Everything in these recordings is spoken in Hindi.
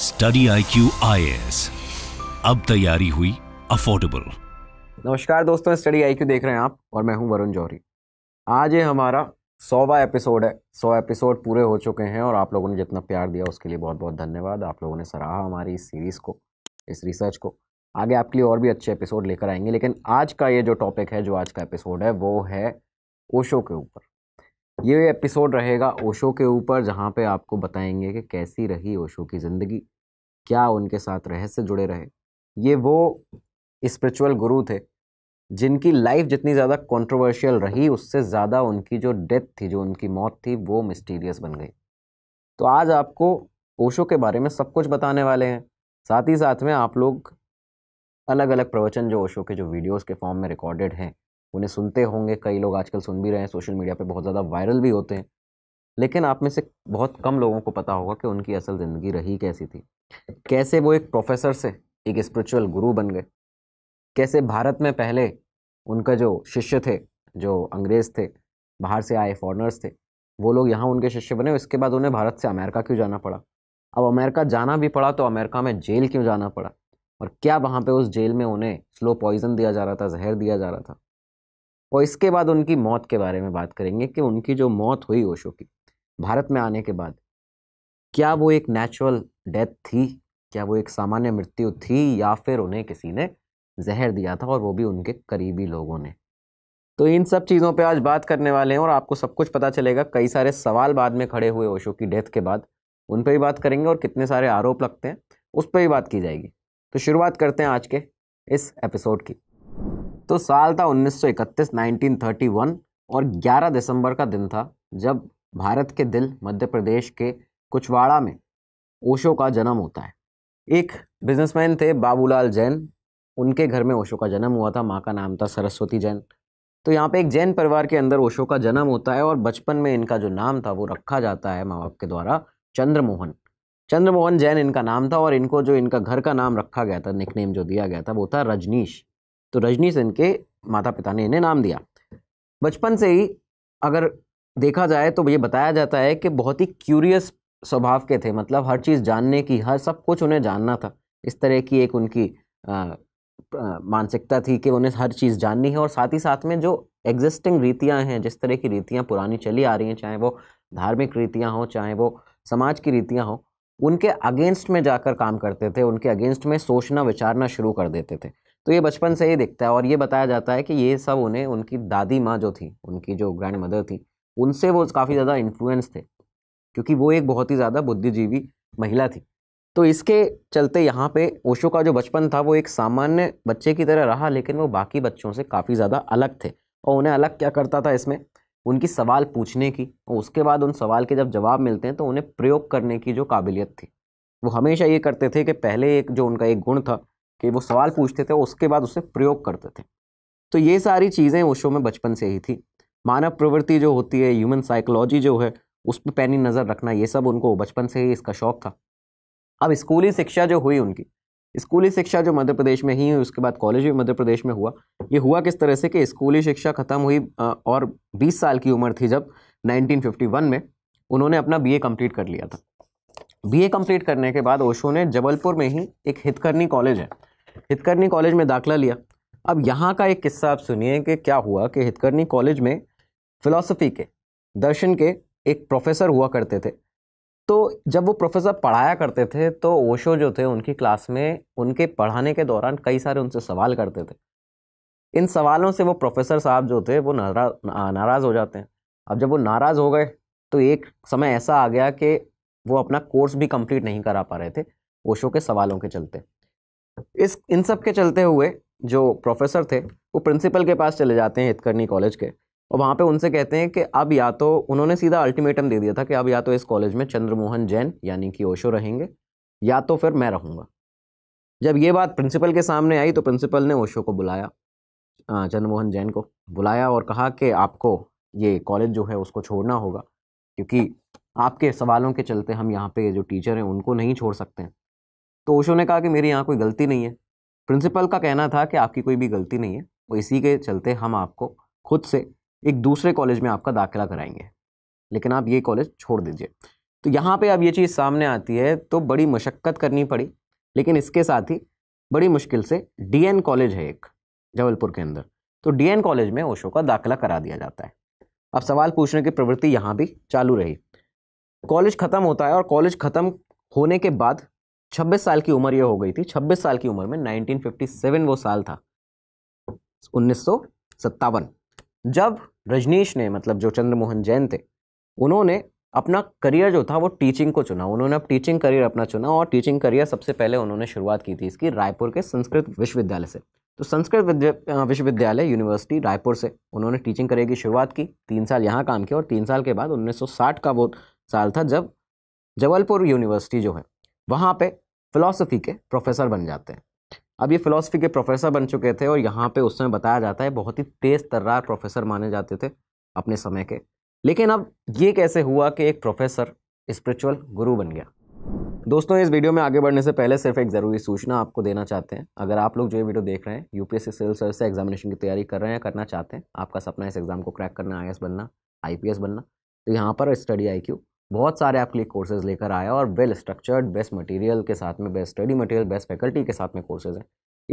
स्टडी आई क्यू आई अब तैयारी हुई अफोर्डेबल नमस्कार दोस्तों स्टडी आई क्यू देख रहे हैं आप और मैं हूं वरुण जौहरी आज ये हमारा सौवा एपिसोड है सौ एपिसोड पूरे हो चुके हैं और आप लोगों ने जितना प्यार दिया उसके लिए बहुत बहुत धन्यवाद आप लोगों ने सराहा हमारी इस सीरीज़ को इस रिसर्च को आगे आपके लिए और भी अच्छे एपिसोड लेकर आएंगे लेकिन आज का ये जो टॉपिक है जो आज का एपिसोड है वो है ओशो के ऊपर ये एपिसोड रहेगा ओशो के ऊपर जहाँ पे आपको बताएंगे कि कैसी रही ओशो की ज़िंदगी क्या उनके साथ रहस्य जुड़े रहे ये वो स्पिरिचुअल गुरु थे जिनकी लाइफ जितनी ज़्यादा कंट्रोवर्शियल रही उससे ज़्यादा उनकी जो डेथ थी जो उनकी मौत थी वो मिस्टीरियस बन गई तो आज आपको ओशो के बारे में सब कुछ बताने वाले हैं साथ ही साथ में आप लोग अलग अलग प्रवचन जो ओशो के जो वीडियोस के फॉर्म में रिकॉर्डेड हैं उन्हें सुनते होंगे कई लोग आजकल सुन भी रहे हैं सोशल मीडिया पर बहुत ज़्यादा वायरल भी होते हैं लेकिन आप में से बहुत कम लोगों को पता होगा कि उनकी असल ज़िंदगी रही कैसी थी कैसे वो एक प्रोफेसर से एक स्पिरिचुअल गुरु बन गए कैसे भारत में पहले उनका जो शिष्य थे जो अंग्रेज़ थे बाहर से आए फॉरनर्स थे वो लोग यहाँ उनके शिष्य बने उसके बाद उन्हें भारत से अमेरिका क्यों जाना पड़ा अब अमेरिका जाना भी पड़ा तो अमेरिका में जेल क्यों जाना पड़ा और क्या वहाँ पे उस जेल में उन्हें स्लो पॉइजन दिया जा रहा था जहर दिया जा रहा था और इसके बाद उनकी मौत के बारे में बात करेंगे कि उनकी जो मौत हुई ओशो की भारत में आने के बाद क्या वो एक नेचुरल डेथ थी क्या वो एक सामान्य मृत्यु थी या फिर उन्हें किसी ने जहर दिया था और वो भी उनके करीबी लोगों ने तो इन सब चीज़ों पे आज बात करने वाले हैं और आपको सब कुछ पता चलेगा कई सारे सवाल बाद में खड़े हुए ओशो की डेथ के बाद उन पर भी बात करेंगे और कितने सारे आरोप लगते हैं उस पर भी बात की जाएगी तो शुरुआत करते हैं आज के इस एपिसोड की तो साल था 1931 1931 और 11 दिसंबर का दिन था जब भारत के दिल मध्य प्रदेश के कुछवाड़ा में ओशो का जन्म होता है एक बिजनेसमैन थे बाबूलाल जैन उनके घर में ओशो का जन्म हुआ था माँ का नाम था सरस्वती जैन तो यहाँ पे एक जैन परिवार के अंदर ओशो का जन्म होता है और बचपन में इनका जो नाम था वो रखा जाता है माँ बाप के द्वारा चंद्रमोहन चंद्रमोहन जैन इनका नाम था और इनको जो इनका घर का नाम रखा गया था निकनेम जो दिया गया था वो था रजनीश तो रजनी सेन के माता पिता ने इन्हें नाम दिया बचपन से ही अगर देखा जाए तो ये बताया जाता है कि बहुत ही क्यूरियस स्वभाव के थे मतलब हर चीज़ जानने की हर सब कुछ उन्हें जानना था इस तरह की एक उनकी मानसिकता थी कि उन्हें हर चीज़ जाननी है और साथ ही साथ में जो एग्जिस्टिंग रीतियाँ हैं जिस तरह की रीतियाँ पुरानी चली आ रही हैं चाहे वो धार्मिक रीतियाँ हों चाहे वो समाज की रीतियाँ हों उनके अगेंस्ट में जाकर काम करते थे उनके अगेंस्ट में सोचना विचारना शुरू कर देते थे तो ये बचपन से ही दिखता है और ये बताया जाता है कि ये सब उन्हें उनकी दादी माँ जो थी उनकी जो ग्रैंड मदर थी उनसे वो काफ़ी ज़्यादा इन्फ्लुएंस थे क्योंकि वो एक बहुत ही ज़्यादा बुद्धिजीवी महिला थी तो इसके चलते यहाँ पे ओशो का जो बचपन था वो एक सामान्य बच्चे की तरह रहा लेकिन वो बाकी बच्चों से काफ़ी ज़्यादा अलग थे और उन्हें अलग क्या करता था इसमें उनकी सवाल पूछने की और उसके बाद उन सवाल के जब जवाब मिलते हैं तो उन्हें प्रयोग करने की जो काबिलियत थी वो हमेशा ये करते थे कि पहले एक जो उनका एक गुण था कि वो सवाल पूछते थे उसके बाद उसे प्रयोग करते थे तो ये सारी चीज़ें ओशो में बचपन से ही थी मानव प्रवृत्ति जो होती है ह्यूमन साइकोलॉजी जो है उस पर पैनी नज़र रखना ये सब उनको बचपन से ही इसका शौक़ था अब स्कूली शिक्षा जो हुई उनकी स्कूली शिक्षा जो मध्य प्रदेश में ही हुई उसके बाद कॉलेज भी मध्य प्रदेश में हुआ ये हुआ किस तरह से कि स्कूली शिक्षा ख़त्म हुई और 20 साल की उम्र थी जब 1951 में उन्होंने अपना बीए कंप्लीट कर लिया था बीए कंप्लीट करने के बाद ओशो ने जबलपुर में ही एक हितकर्नी कॉलेज है हितकर्नी कॉलेज में दाखिला लिया अब यहाँ का एक किस्सा आप सुनिए कि क्या हुआ कि हितकर्नी कॉलेज में फ़िलासफ़ी के दर्शन के एक प्रोफेसर हुआ करते थे तो जब वो प्रोफेसर पढ़ाया करते थे तो ओशो जो थे उनकी क्लास में उनके पढ़ाने के दौरान कई सारे उनसे सवाल करते थे इन सवालों से वो प्रोफेसर साहब जो थे वो नाराज नाराज़ हो जाते हैं अब जब वो नाराज़ हो गए तो एक समय ऐसा आ गया कि वो अपना कोर्स भी कंप्लीट नहीं करा पा रहे थे ओशो के सवालों के चलते इस इन सब के चलते हुए जो प्रोफेसर थे वो प्रिंसिपल के पास चले जाते हैं हितकर्णी कॉलेज के और वहाँ पे उनसे कहते हैं कि अब या तो उन्होंने सीधा अल्टीमेटम दे दिया था कि अब या तो इस कॉलेज में चंद्रमोहन जैन यानी कि ओशो रहेंगे या तो फिर मैं रहूँगा जब ये बात प्रिंसिपल के सामने आई तो प्रिंसिपल ने ओशो को बुलाया चंद्रमोहन जैन को बुलाया और कहा कि आपको ये कॉलेज जो है उसको छोड़ना होगा क्योंकि आपके सवालों के चलते हम यहाँ पे जो टीचर हैं उनको नहीं छोड़ सकते हैं तो ओशो ने कहा कि मेरी यहाँ कोई गलती नहीं है प्रिंसिपल का कहना था कि आपकी कोई भी गलती नहीं है वो इसी के चलते हम आपको खुद से एक दूसरे कॉलेज में आपका दाखिला कराएंगे लेकिन आप ये कॉलेज छोड़ दीजिए तो यहाँ पे अब ये चीज़ सामने आती है तो बड़ी मशक्क़त करनी पड़ी लेकिन इसके साथ ही बड़ी मुश्किल से डीएन कॉलेज है एक जबलपुर के अंदर तो डीएन कॉलेज में ओशो का दाखिला करा दिया जाता है अब सवाल पूछने की प्रवृत्ति यहाँ भी चालू रही कॉलेज ख़त्म होता है और कॉलेज ख़त्म होने के बाद 26 साल की उम्र ये हो गई थी 26 साल की उम्र में 1957 वो साल था उन्नीस जब रजनीश ने मतलब जो चंद्रमोहन जैन थे उन्होंने अपना करियर जो था वो टीचिंग को चुना उन्होंने अब टीचिंग करियर अपना चुना और टीचिंग करियर सबसे पहले उन्होंने शुरुआत की थी इसकी रायपुर के संस्कृत विश्वविद्यालय से तो संस्कृत विश्वविद्यालय यूनिवर्सिटी रायपुर से उन्होंने टीचिंग करियर की शुरुआत की तीन साल यहाँ काम किया और तीन साल के बाद 1960 का वो साल था जब जबलपुर यूनिवर्सिटी जो है वहाँ पे फ़िलासफ़ी के प्रोफेसर बन जाते हैं अब ये फ़िलासफ़ी के प्रोफेसर बन चुके थे और यहाँ पे उस समय बताया जाता है बहुत ही तेज़ तर्रार प्रोफेसर माने जाते थे अपने समय के लेकिन अब ये कैसे हुआ कि एक प्रोफेसर स्पिरिचुअल गुरु बन गया दोस्तों इस वीडियो में आगे बढ़ने से पहले सिर्फ एक ज़रूरी सूचना आपको देना चाहते हैं अगर आप लोग जो ये वीडियो देख रहे हैं यू पी सिविल सर्विस से एग्जामिनेशन की तैयारी कर रहे हैं करना चाहते हैं आपका सपना इस एग्ज़ाम को क्रैक करना आई बनना आई बनना तो यहाँ पर स्टडी आई बहुत सारे आपके लिए कोर्सेज लेकर आया और वेल स्ट्रक्चर्ड बेस्ट मटेरियल के साथ में best study material best faculty के साथ में कोर्सेज हैं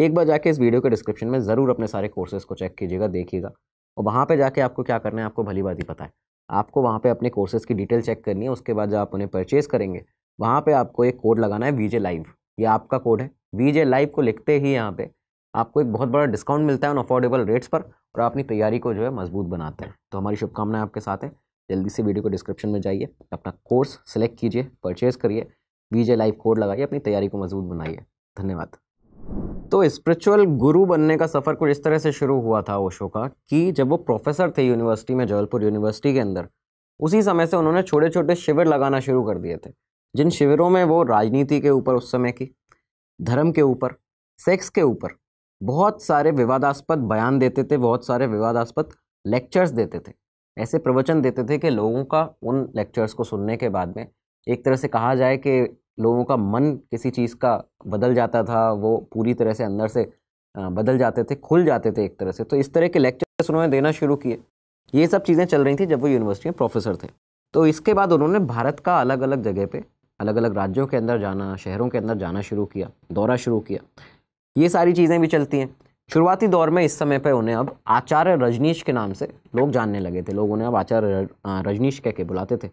एक बार जाके इस वीडियो के डिस्क्रिप्शन में ज़रूर अपने सारे कोर्सेज को चेक कीजिएगा देखिएगा और वहाँ पर जाके आपको क्या करना है आपको भली बात ही पता है आपको वहाँ पर अपने कोर्सेज की डिटेल चेक करनी है उसके बाद जब आप उन्हें परचेज़ करेंगे वहाँ पर आपको एक कोड लगाना है वीजे लाइव ये आपका कोड है वीजे लाइव को लिखते ही यहाँ पर आपको एक बहुत बड़ा डिस्काउंट मिलता है उन अफोर्डेबल रेट्स पर और अपनी तैयारी को जो है मजबूत बनाते हैं तो हमारी शुभकामनाएं आपके साथ हैं जल्दी से वीडियो को डिस्क्रिप्शन में जाइए अपना कोर्स सेलेक्ट कीजिए परचेज करिए वीजे लाइव कोड लगाइए अपनी तैयारी को मजबूत बनाइए धन्यवाद तो स्पिरिचुअल गुरु बनने का सफ़र कुछ इस तरह से शुरू हुआ था ओशो का कि जब वो प्रोफेसर थे यूनिवर्सिटी में जबलपुर यूनिवर्सिटी के अंदर उसी समय से उन्होंने छोटे छोटे शिविर लगाना शुरू कर दिए थे जिन शिविरों में वो राजनीति के ऊपर उस समय की धर्म के ऊपर सेक्स के ऊपर बहुत सारे विवादास्पद बयान देते थे बहुत सारे विवादास्पद लेक्चर्स देते थे ऐसे प्रवचन देते थे कि लोगों का उन लेक्चर्स को सुनने के बाद में एक तरह से कहा जाए कि लोगों का मन किसी चीज़ का बदल जाता था वो पूरी तरह से अंदर से बदल जाते थे खुल जाते थे एक तरह से तो इस तरह के लेक्चर्स उन्होंने देना शुरू किए ये सब चीज़ें चल रही थी जब वो यूनिवर्सिटी में प्रोफेसर थे तो इसके बाद उन्होंने भारत का अलग अलग जगह पर अलग अलग राज्यों के अंदर जाना शहरों के अंदर जाना शुरू किया दौरा शुरू किया ये सारी चीज़ें भी चलती हैं शुरुआती दौर में इस समय पर उन्हें अब आचार्य रजनीश के नाम से लोग जानने लगे थे लोग उन्हें अब आचार्य रजनीश कह के बुलाते थे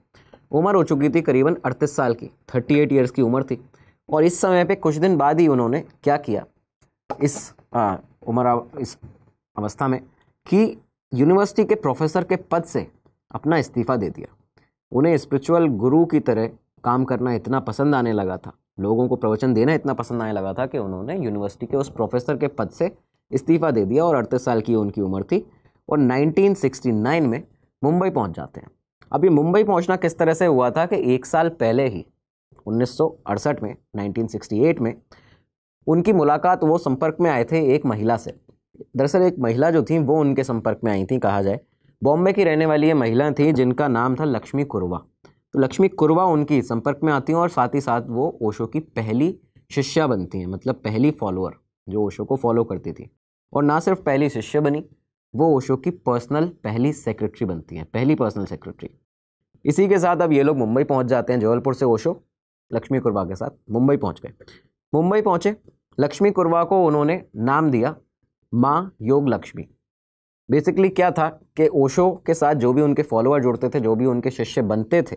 उम्र हो चुकी थी करीबन अड़तीस साल की थर्टी एट ईयर्स की उम्र थी और इस समय पे कुछ दिन बाद ही उन्होंने क्या किया इस उम्र इस अवस्था में कि यूनिवर्सिटी के प्रोफेसर के पद से अपना इस्तीफ़ा दे दिया उन्हें स्पिरिचुअल गुरु की तरह काम करना इतना पसंद आने लगा था लोगों को प्रवचन देना इतना पसंद आने लगा था कि उन्होंने यूनिवर्सिटी के उस प्रोफेसर के पद से इस्तीफ़ा दे दिया और अड़तीस साल की उनकी उम्र थी और 1969 में मुंबई पहुंच जाते हैं अब ये मुंबई पहुंचना किस तरह से हुआ था कि एक साल पहले ही 1968 में 1968 में उनकी मुलाकात वो संपर्क में आए थे एक महिला से दरअसल एक महिला जो थी वो उनके संपर्क में आई थी कहा जाए बॉम्बे की रहने वाली ये महिला थी जिनका नाम था लक्ष्मी कुरवा तो लक्ष्मी कुरवा उनकी संपर्क में आती हैं और साथ ही साथ वो ओशो की पहली शिष्या बनती हैं मतलब पहली फॉलोअर जो ओशो को फॉलो करती थी और ना सिर्फ पहली शिष्य बनी वो ओशो की पर्सनल पहली सेक्रेटरी बनती हैं पहली पर्सनल सेक्रेटरी इसी के साथ अब ये लोग मुंबई पहुंच जाते हैं जबलपुर से ओशो लक्ष्मी कुरवा के साथ मुंबई पहुंच गए मुंबई पहुंचे लक्ष्मी कुरवा को उन्होंने नाम दिया माँ योग लक्ष्मी बेसिकली क्या था कि ओशो के साथ जो भी उनके फॉलोअर जुड़ते थे जो भी उनके शिष्य बनते थे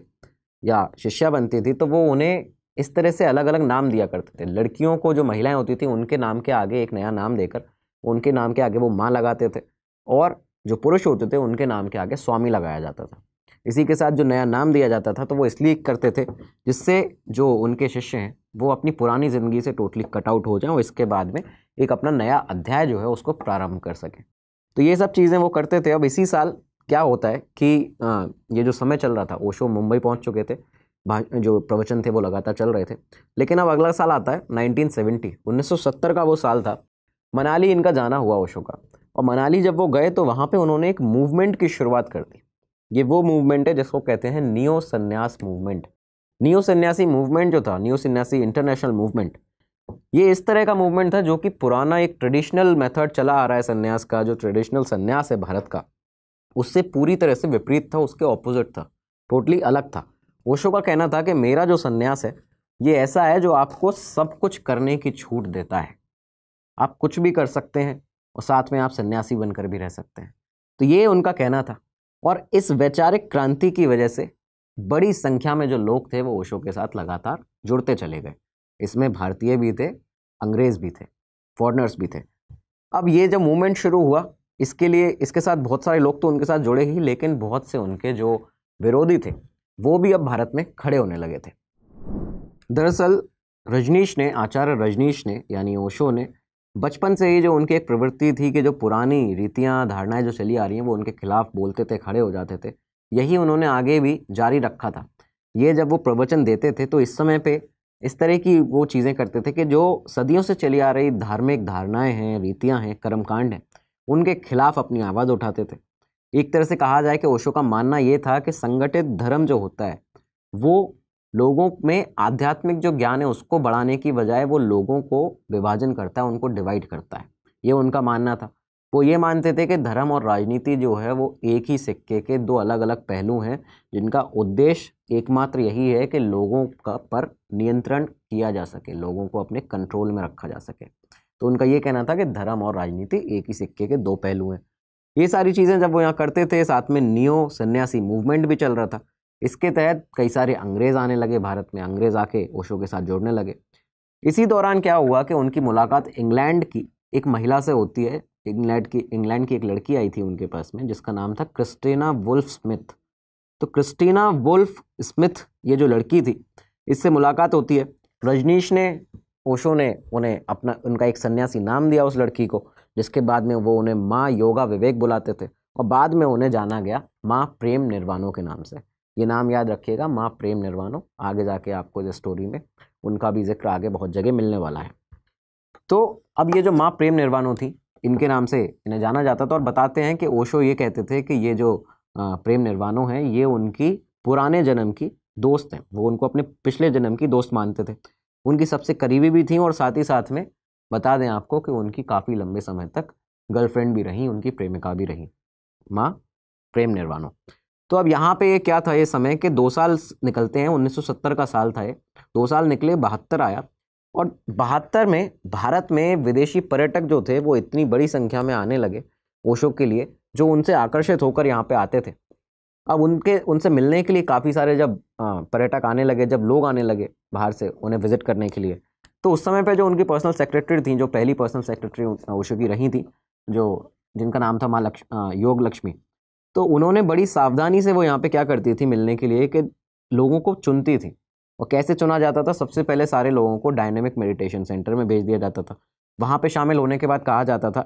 या शिष्या बनती थी तो वो उन्हें इस तरह से अलग अलग नाम दिया करते थे लड़कियों को जो महिलाएं होती थी उनके नाम के आगे एक नया नाम देकर उनके नाम के आगे वो माँ लगाते थे और जो पुरुष होते थे उनके नाम के आगे स्वामी लगाया जाता था इसी के साथ जो नया नाम दिया जाता था तो वो इसलिए करते थे जिससे जो उनके शिष्य हैं वो अपनी पुरानी ज़िंदगी से टोटली कटआउट हो जाएं और इसके बाद में एक अपना नया अध्याय जो है उसको प्रारंभ कर सकें तो ये सब चीज़ें वो करते थे अब इसी साल क्या होता है कि ये जो समय चल रहा था ओशो मुंबई पहुंच चुके थे जो प्रवचन थे वो लगातार चल रहे थे लेकिन अब अगला साल आता है 1970 1970 का वो साल था मनाली इनका जाना हुआ ओशो का और मनाली जब वो गए तो वहाँ पे उन्होंने एक मूवमेंट की शुरुआत कर दी ये वो मूवमेंट है जिसको कहते हैं नियो सन्यास मूवमेंट नियो सन्यासी मूवमेंट जो था नियो सन्यासी इंटरनेशनल मूवमेंट ये इस तरह का मूवमेंट था जो कि पुराना एक ट्रेडिशनल मेथड चला आ रहा है सन्यास का जो ट्रेडिशनल सन्यास है भारत का उससे पूरी तरह से विपरीत था उसके ऑपोजिट था टोटली अलग था ओशो का कहना था कि मेरा जो सन्यास है ये ऐसा है जो आपको सब कुछ करने की छूट देता है आप कुछ भी कर सकते हैं और साथ में आप सन्यासी बनकर भी रह सकते हैं तो ये उनका कहना था और इस वैचारिक क्रांति की वजह से बड़ी संख्या में जो लोग थे वो ओशो के साथ लगातार जुड़ते चले गए इसमें भारतीय भी थे अंग्रेज़ भी थे फॉरनर्स भी थे अब ये जब मूवमेंट शुरू हुआ इसके लिए इसके साथ बहुत सारे लोग तो उनके साथ जुड़े ही लेकिन बहुत से उनके जो विरोधी थे वो भी अब भारत में खड़े होने लगे थे दरअसल रजनीश ने आचार्य रजनीश ने यानी ओशो ने बचपन से ही जो उनकी एक प्रवृत्ति थी कि जो पुरानी रीतियाँ धारणाएँ जो चली आ रही हैं वो उनके खिलाफ बोलते थे खड़े हो जाते थे यही उन्होंने आगे भी जारी रखा था ये जब वो प्रवचन देते थे तो इस समय पे इस तरह की वो चीज़ें करते थे कि जो सदियों से चली आ रही धार्मिक धारणाएं हैं रीतियां हैं कर्मकांड हैं उनके खिलाफ अपनी आवाज़ उठाते थे एक तरह से कहा जाए कि ओशो का मानना ये था कि संगठित धर्म जो होता है वो लोगों में आध्यात्मिक जो ज्ञान है उसको बढ़ाने की बजाय वो लोगों को विभाजन करता है उनको डिवाइड करता है ये उनका मानना था वो ये मानते थे कि धर्म और राजनीति जो है वो एक ही सिक्के के दो अलग अलग पहलू हैं जिनका उद्देश्य एकमात्र यही है कि लोगों का पर नियंत्रण किया जा सके लोगों को अपने कंट्रोल में रखा जा सके तो उनका ये कहना था कि धर्म और राजनीति एक ही सिक्के के दो पहलू हैं ये सारी चीज़ें जब वो यहाँ करते थे साथ में नियो सन्यासी मूवमेंट भी चल रहा था इसके तहत कई सारे अंग्रेज़ आने लगे भारत में अंग्रेज़ आके ओशो के साथ जोड़ने लगे इसी दौरान क्या हुआ कि उनकी मुलाकात इंग्लैंड की एक महिला से होती है इंग्लैंड की इंग्लैंड की एक लड़की आई थी उनके पास में जिसका नाम था क्रिस्टीना वुल्फ स्मिथ तो क्रिस्टीना वुल्फ स्मिथ ये जो लड़की थी इससे मुलाकात होती है रजनीश ने ओशो ने उन्हें अपना उनका एक सन्यासी नाम दिया उस लड़की को जिसके बाद में वो उन्हें माँ योगा विवेक बुलाते थे और बाद में उन्हें जाना गया माँ प्रेम निर्वाणों के नाम से ये नाम याद रखिएगा माँ प्रेम निर्वाणो आगे जाके आपको इस स्टोरी में उनका भी जिक्र आगे बहुत जगह मिलने वाला है तो अब ये जो माँ प्रेम निर्वाणो थी इनके नाम से इन्हें जाना जाता था और बताते हैं कि ओशो ये कहते थे कि ये जो प्रेम निर्वाणो हैं ये उनकी पुराने जन्म की दोस्त हैं वो उनको अपने पिछले जन्म की दोस्त मानते थे उनकी सबसे करीबी भी थी और साथ ही साथ में बता दें आपको कि उनकी काफ़ी लंबे समय तक गर्लफ्रेंड भी रहीं उनकी प्रेमिका भी रहीं माँ प्रेम निर्वाणो तो अब यहाँ पे ये क्या था ये समय कि दो साल निकलते हैं 1970 का साल था ये दो साल निकले बहत्तर आया और बहत्तर में भारत में विदेशी पर्यटक जो थे वो इतनी बड़ी संख्या में आने लगे ओशो के लिए जो उनसे आकर्षित होकर यहाँ पे आते थे अब उनके उनसे मिलने के लिए काफ़ी सारे जब पर्यटक आने लगे जब लोग आने लगे बाहर से उन्हें विज़िट करने के लिए तो उस समय पर जो उनकी पर्सनल सेक्रेटरी थी जो पहली पर्सनल सेक्रेटरी ओशो की रही थी जो जिनका नाम था माँ लक्ष्मी योग लक्ष्मी तो उन्होंने बड़ी सावधानी से वो यहाँ पे क्या करती थी मिलने के लिए कि लोगों को चुनती थी और कैसे चुना जाता था सबसे पहले सारे लोगों को डायनेमिक मेडिटेशन सेंटर में भेज दिया जाता था वहाँ पे शामिल होने के बाद कहा जाता था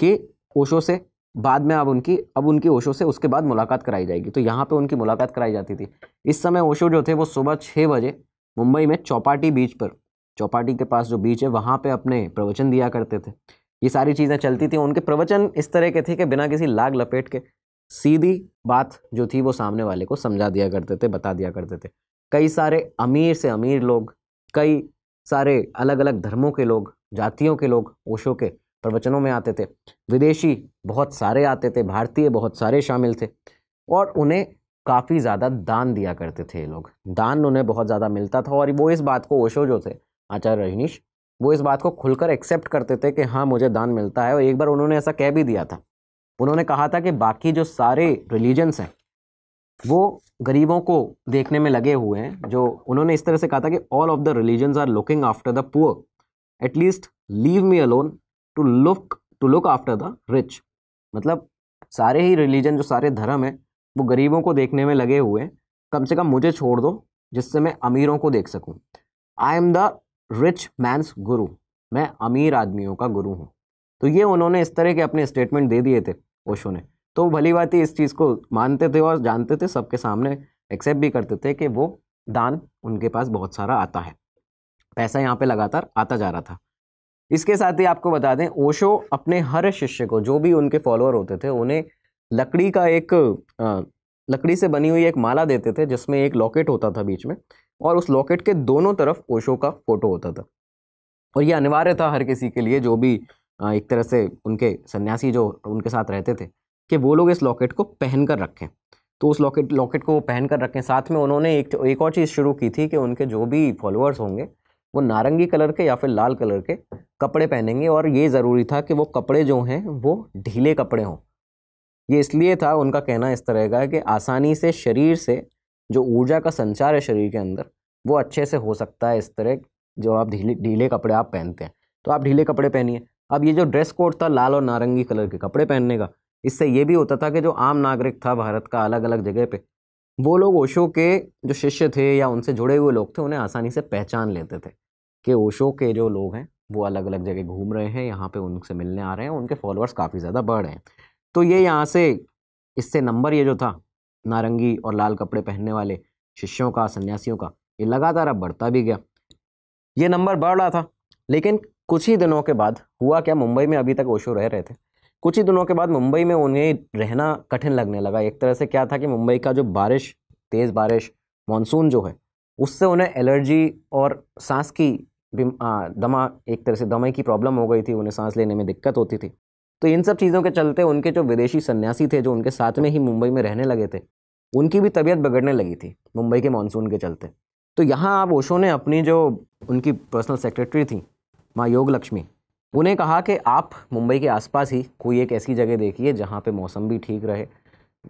कि ओशो से बाद में अब उनकी अब उनकी ओशो से उसके बाद मुलाकात कराई जाएगी तो यहाँ पर उनकी मुलाकात कराई जाती थी इस समय ओशो जो थे वो सुबह छः बजे मुंबई में चौपाटी बीच पर चौपाटी के पास जो बीच है वहाँ पे अपने प्रवचन दिया करते थे ये सारी चीज़ें चलती थी उनके प्रवचन इस तरह के थे कि बिना किसी लाग लपेट के सीधी बात जो थी वो सामने वाले को समझा दिया करते थे बता दिया करते थे कई सारे अमीर से अमीर लोग कई सारे अलग अलग धर्मों के लोग जातियों के लोग ओशो के प्रवचनों में आते थे विदेशी बहुत सारे आते थे भारतीय बहुत सारे शामिल थे और उन्हें काफ़ी ज़्यादा दान दिया करते थे ये लोग दान उन्हें बहुत ज़्यादा मिलता था और वो इस बात को ओशो जो थे आचार्य रजनीश वो इस बात को खुलकर एक्सेप्ट करते थे कि हाँ मुझे दान मिलता है और एक बार उन्होंने ऐसा कह भी दिया था उन्होंने कहा था कि बाकी जो सारे रिलीजन्स हैं वो गरीबों को देखने में लगे हुए हैं जो उन्होंने इस तरह से कहा था कि all of the religions are looking after the poor at least leave me alone to look to look after the rich मतलब सारे ही रिलीजन जो सारे धर्म हैं वो गरीबों को देखने में लगे हुए हैं कम से कम मुझे छोड़ दो जिससे मैं अमीरों को देख सकूं I am the rich man's guru मैं अमीर आदमियों का गुरु हूँ तो ये उन्होंने इस तरह के अपने स्टेटमेंट दे दिए थे ओशो ने तो भली बात ही इस चीज़ को मानते थे और जानते थे सबके सामने एक्सेप्ट भी करते थे कि वो दान उनके पास बहुत सारा आता है पैसा यहाँ पे लगातार आता जा रहा था इसके साथ ही आपको बता दें ओशो अपने हर शिष्य को जो भी उनके फॉलोअर होते थे उन्हें लकड़ी का एक लकड़ी से बनी हुई एक माला देते थे जिसमें एक लॉकेट होता था बीच में और उस लॉकेट के दोनों तरफ ओशो का फोटो होता था और यह अनिवार्य था हर किसी के लिए जो भी एक तरह से उनके सन्यासी जो उनके साथ रहते थे कि वो लोग इस लॉकेट को पहन कर रखें तो उस लॉकेट लॉकेट को वो पहन कर रखें साथ में उन्होंने एक एक और चीज़ शुरू की थी कि उनके जो भी फॉलोअर्स होंगे वो नारंगी कलर के या फिर लाल कलर के कपड़े पहनेंगे और ये ज़रूरी था कि वो कपड़े जो हैं वो ढीले कपड़े हों ये इसलिए था उनका कहना इस तरह का है कि आसानी से शरीर से जो ऊर्जा का संचार है शरीर के अंदर वो अच्छे से हो सकता है इस तरह जो आप ढीले ढीले कपड़े आप पहनते हैं तो आप ढीले कपड़े पहनिए अब ये जो ड्रेस कोड था लाल और नारंगी कलर के कपड़े पहनने का इससे ये भी होता था कि जो आम नागरिक था भारत का अलग अलग जगह पे वो लोग ओशो के जो शिष्य थे या उनसे जुड़े हुए लोग थे उन्हें आसानी से पहचान लेते थे कि ओशो के जो लोग हैं वो अलग अलग जगह घूम रहे हैं यहाँ पे उनसे मिलने आ रहे हैं उनके फॉलोअर्स काफ़ी ज़्यादा बढ़ रहे हैं तो ये यहाँ से इससे नंबर ये जो था नारंगी और लाल कपड़े पहनने वाले शिष्यों का सन्यासियों का ये लगातार अब बढ़ता भी गया ये नंबर बढ़ रहा था लेकिन कुछ ही दिनों के बाद हुआ क्या मुंबई में अभी तक ओशो रह रहे थे कुछ ही दिनों के बाद मुंबई में उन्हें रहना कठिन लगने लगा एक तरह से क्या था कि मुंबई का जो बारिश तेज़ बारिश मानसून जो है उससे उन्हें एलर्जी और सांस की दमा एक तरह से दमे की प्रॉब्लम हो गई थी उन्हें सांस लेने में दिक्कत होती थी तो इन सब चीज़ों के चलते उनके जो विदेशी सन्यासी थे जो उनके साथ में ही मुंबई में रहने लगे थे उनकी भी तबीयत बिगड़ने लगी थी मुंबई के मानसून के चलते तो यहाँ आप ओशो ने अपनी जो उनकी पर्सनल सेक्रेटरी थी माँ योग लक्ष्मी उन्हें कहा कि आप मुंबई के आसपास ही कोई एक ऐसी जगह देखिए जहाँ पे मौसम भी ठीक रहे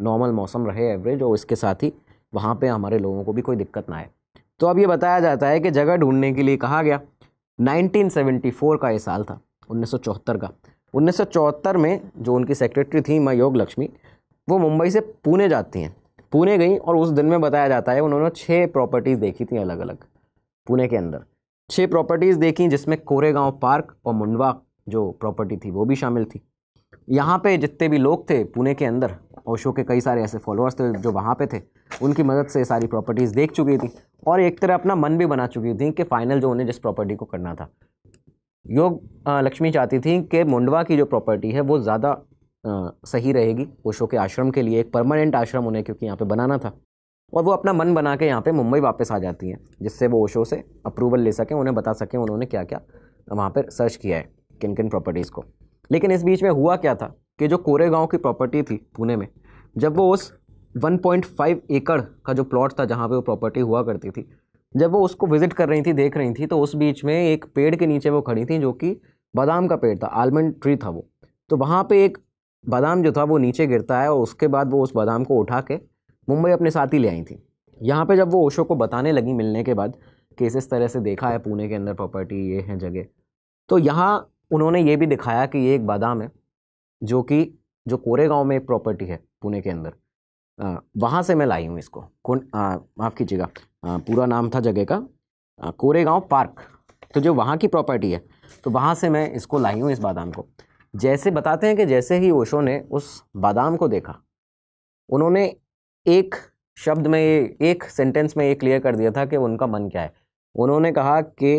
नॉर्मल मौसम रहे एवरेज और इसके साथ ही वहाँ पे हमारे लोगों को भी कोई दिक्कत ना आए तो अब ये बताया जाता है कि जगह ढूंढने के लिए कहा गया 1974 का ये साल था 1974 का 1974 में जो उनकी सेक्रेटरी थी माँ योग लक्ष्मी वो मुंबई से पुणे जाती हैं पुणे गई और उस दिन में बताया जाता है उन्होंने छः प्रॉपर्टीज़ देखी थी अलग अलग पुणे के अंदर छः प्रॉपर्टीज़ देखी जिसमें कोरेगांव पार्क और मुंडवा जो प्रॉपर्टी थी वो भी शामिल थी यहाँ पे जितने भी लोग थे पुणे के अंदर ओशो के कई सारे ऐसे फॉलोअर्स थे जो वहाँ पे थे उनकी मदद से सारी प्रॉपर्टीज़ देख चुकी थी और एक तरह अपना मन भी बना चुकी थी कि फाइनल जो उन्हें जिस प्रॉपर्टी को करना था योग लक्ष्मी चाहती थी कि मुंडवा की जो प्रॉपर्टी है वो ज़्यादा सही रहेगी ओशो के आश्रम के लिए एक परमानेंट आश्रम उन्हें क्योंकि यहाँ पर बनाना था और वो अपना मन बना के यहाँ पे मुंबई वापस आ जाती हैं जिससे वो ओशो से अप्रूवल ले सकें उन्हें बता सकें उन्होंने क्या क्या वहाँ पर सर्च किया है किन किन प्रॉपर्टीज़ को लेकिन इस बीच में हुआ क्या था कि जो कोरेगांव की प्रॉपर्टी थी पुणे में जब वो उस 1.5 एकड़ का जो प्लॉट था जहाँ पे वो प्रॉपर्टी हुआ करती थी जब वो उसको विज़िट कर रही थी देख रही थी तो उस बीच में एक पेड़ के नीचे वो खड़ी थी जो कि बादाम का पेड़ था आलमंड ट्री था वो तो वहाँ पर एक बादाम जो था वो नीचे गिरता है और उसके बाद वो उस बादाम को उठा के मुंबई अपने साथ ही ले आई थी यहाँ पे जब वो ओशो को बताने लगी मिलने के बाद कि इस तरह से देखा है पुणे के अंदर प्रॉपर्टी ये है जगह तो यहाँ उन्होंने ये भी दिखाया कि ये एक बादाम है जो कि जो कोरेगांव में एक प्रॉपर्टी है पुणे के अंदर वहाँ से मैं लाई हूँ इसको कौन माफ़ कीजिएगा पूरा नाम था जगह का कोरेगाँव कोरेगांव पार्क तो जो वहाँ की प्रॉपर्टी है तो वहाँ से मैं इसको लाई हूँ इस बादाम को जैसे बताते हैं कि जैसे ही ओशो ने उस बादाम को देखा उन्होंने एक शब्द में एक सेंटेंस में ये क्लियर कर दिया था कि उनका मन क्या है उन्होंने कहा कि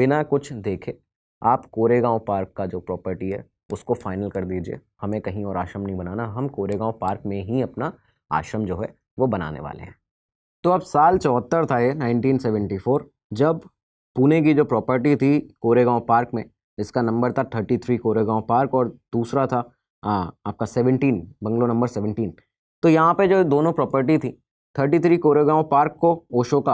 बिना कुछ देखे आप कोरेगांव पार्क का जो प्रॉपर्टी है उसको फाइनल कर दीजिए हमें कहीं और आश्रम नहीं बनाना हम कोरेगांव पार्क में ही अपना आश्रम जो है वो बनाने वाले हैं तो अब साल चौहत्तर था ये 1974 जब पुणे की जो प्रॉपर्टी थी कोरेगांव पार्क में इसका नंबर था 33 कोरेगांव पार्क और दूसरा था आ, हाँ, आपका 17 बंगलो नंबर सेवनटीन तो यहाँ पे जो दोनों प्रॉपर्टी थी 33 कोरेगांव पार्क को ओशो का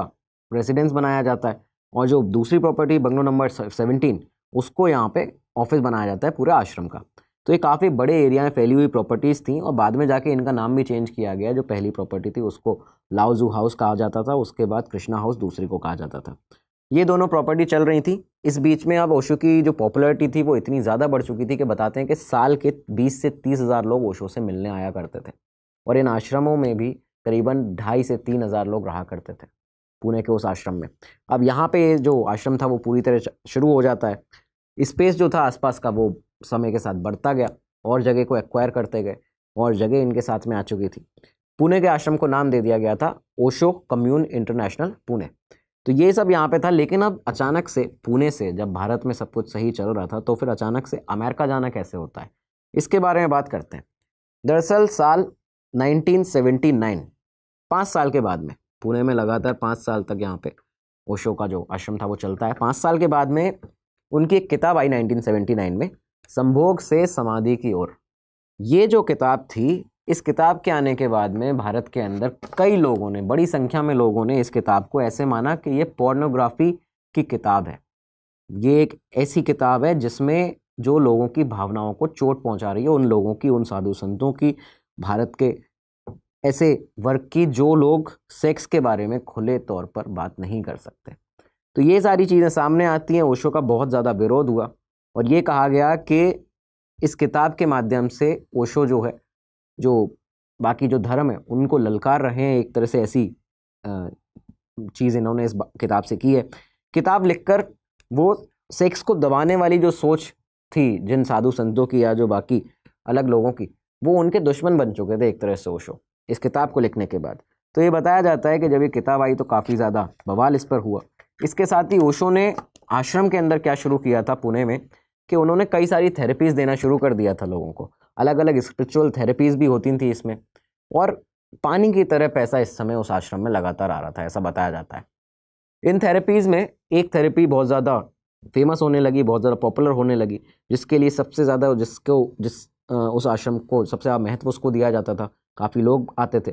रेजिडेंस बनाया जाता है और जो दूसरी प्रॉपर्टी बंगलो नंबर 17 उसको यहाँ पे ऑफिस बनाया जाता है पूरे आश्रम का तो ये काफ़ी बड़े एरिया में फैली हुई प्रॉपर्टीज़ थी और बाद में जाके इनका नाम भी चेंज किया गया जो पहली प्रॉपर्टी थी उसको लाउजू हाउस कहा जाता था उसके बाद कृष्णा हाउस दूसरे को कहा जाता था ये दोनों प्रॉपर्टी चल रही थी इस बीच में अब ओशो की जो पॉपुलैरिटी थी वो इतनी ज़्यादा बढ़ चुकी थी कि बताते हैं कि साल के बीस से तीस हज़ार लोग ओशो से मिलने आया करते थे और इन आश्रमों में भी करीबन ढाई से तीन हज़ार लोग रहा करते थे पुणे के उस आश्रम में अब यहाँ पे जो आश्रम था वो पूरी तरह शुरू हो जाता है स्पेस जो था आसपास का वो समय के साथ बढ़ता गया और जगह को एक्वायर करते गए और जगह इनके साथ में आ चुकी थी पुणे के आश्रम को नाम दे दिया गया था ओशो कम्यून इंटरनेशनल पुणे तो ये सब यहाँ पे था लेकिन अब अचानक से पुणे से जब भारत में सब कुछ सही चल रहा था तो फिर अचानक से अमेरिका जाना कैसे होता है इसके बारे में बात करते हैं दरअसल साल 1979 पाँच साल के बाद में पुणे में लगातार पाँच साल तक यहाँ पे ओशो का जो आश्रम था वो चलता है पाँच साल के बाद में उनकी एक किताब आई 1979 में संभोग से समाधि की ओर ये जो किताब थी इस किताब के आने के बाद में भारत के अंदर कई लोगों ने बड़ी संख्या में लोगों ने इस किताब को ऐसे माना कि ये पोर्नोग्राफी की किताब है ये एक ऐसी किताब है जिसमें जो लोगों की भावनाओं को चोट पहुंचा रही है उन लोगों की उन साधु संतों की भारत के ऐसे वर्ग की जो लोग सेक्स के बारे में खुले तौर पर बात नहीं कर सकते तो ये सारी चीज़ें सामने आती हैं ओशो का बहुत ज़्यादा विरोध हुआ और ये कहा गया कि इस किताब के माध्यम से ओशो जो है जो बाकी जो धर्म है उनको ललकार रहे हैं एक तरह से ऐसी चीज़ इन्होंने इस किताब से की है किताब लिखकर वो सेक्स को दबाने वाली जो सोच थी जिन साधु संतों की या जो बाकी अलग लोगों की वो उनके दुश्मन बन चुके थे एक तरह से ओशो इस किताब को लिखने के बाद तो ये बताया जाता है कि जब ये किताब आई तो काफ़ी ज़्यादा बवाल इस पर हुआ इसके साथ ही ओशो ने आश्रम के अंदर क्या शुरू किया था पुणे में कि उन्होंने कई सारी थेरेपीज़ देना शुरू कर दिया था लोगों को अलग अलग स्परिचुअल थेरेपीज़ भी होती थी इसमें और पानी की तरह पैसा इस समय उस आश्रम में लगातार आ रहा था ऐसा बताया जाता है इन थेरेपीज़ में एक थेरेपी बहुत ज़्यादा फेमस होने लगी बहुत ज़्यादा पॉपुलर होने लगी जिसके लिए सबसे ज़्यादा जिसको जिस उस आश्रम को सबसे ज़्यादा महत्व उसको दिया जाता था काफ़ी लोग आते थे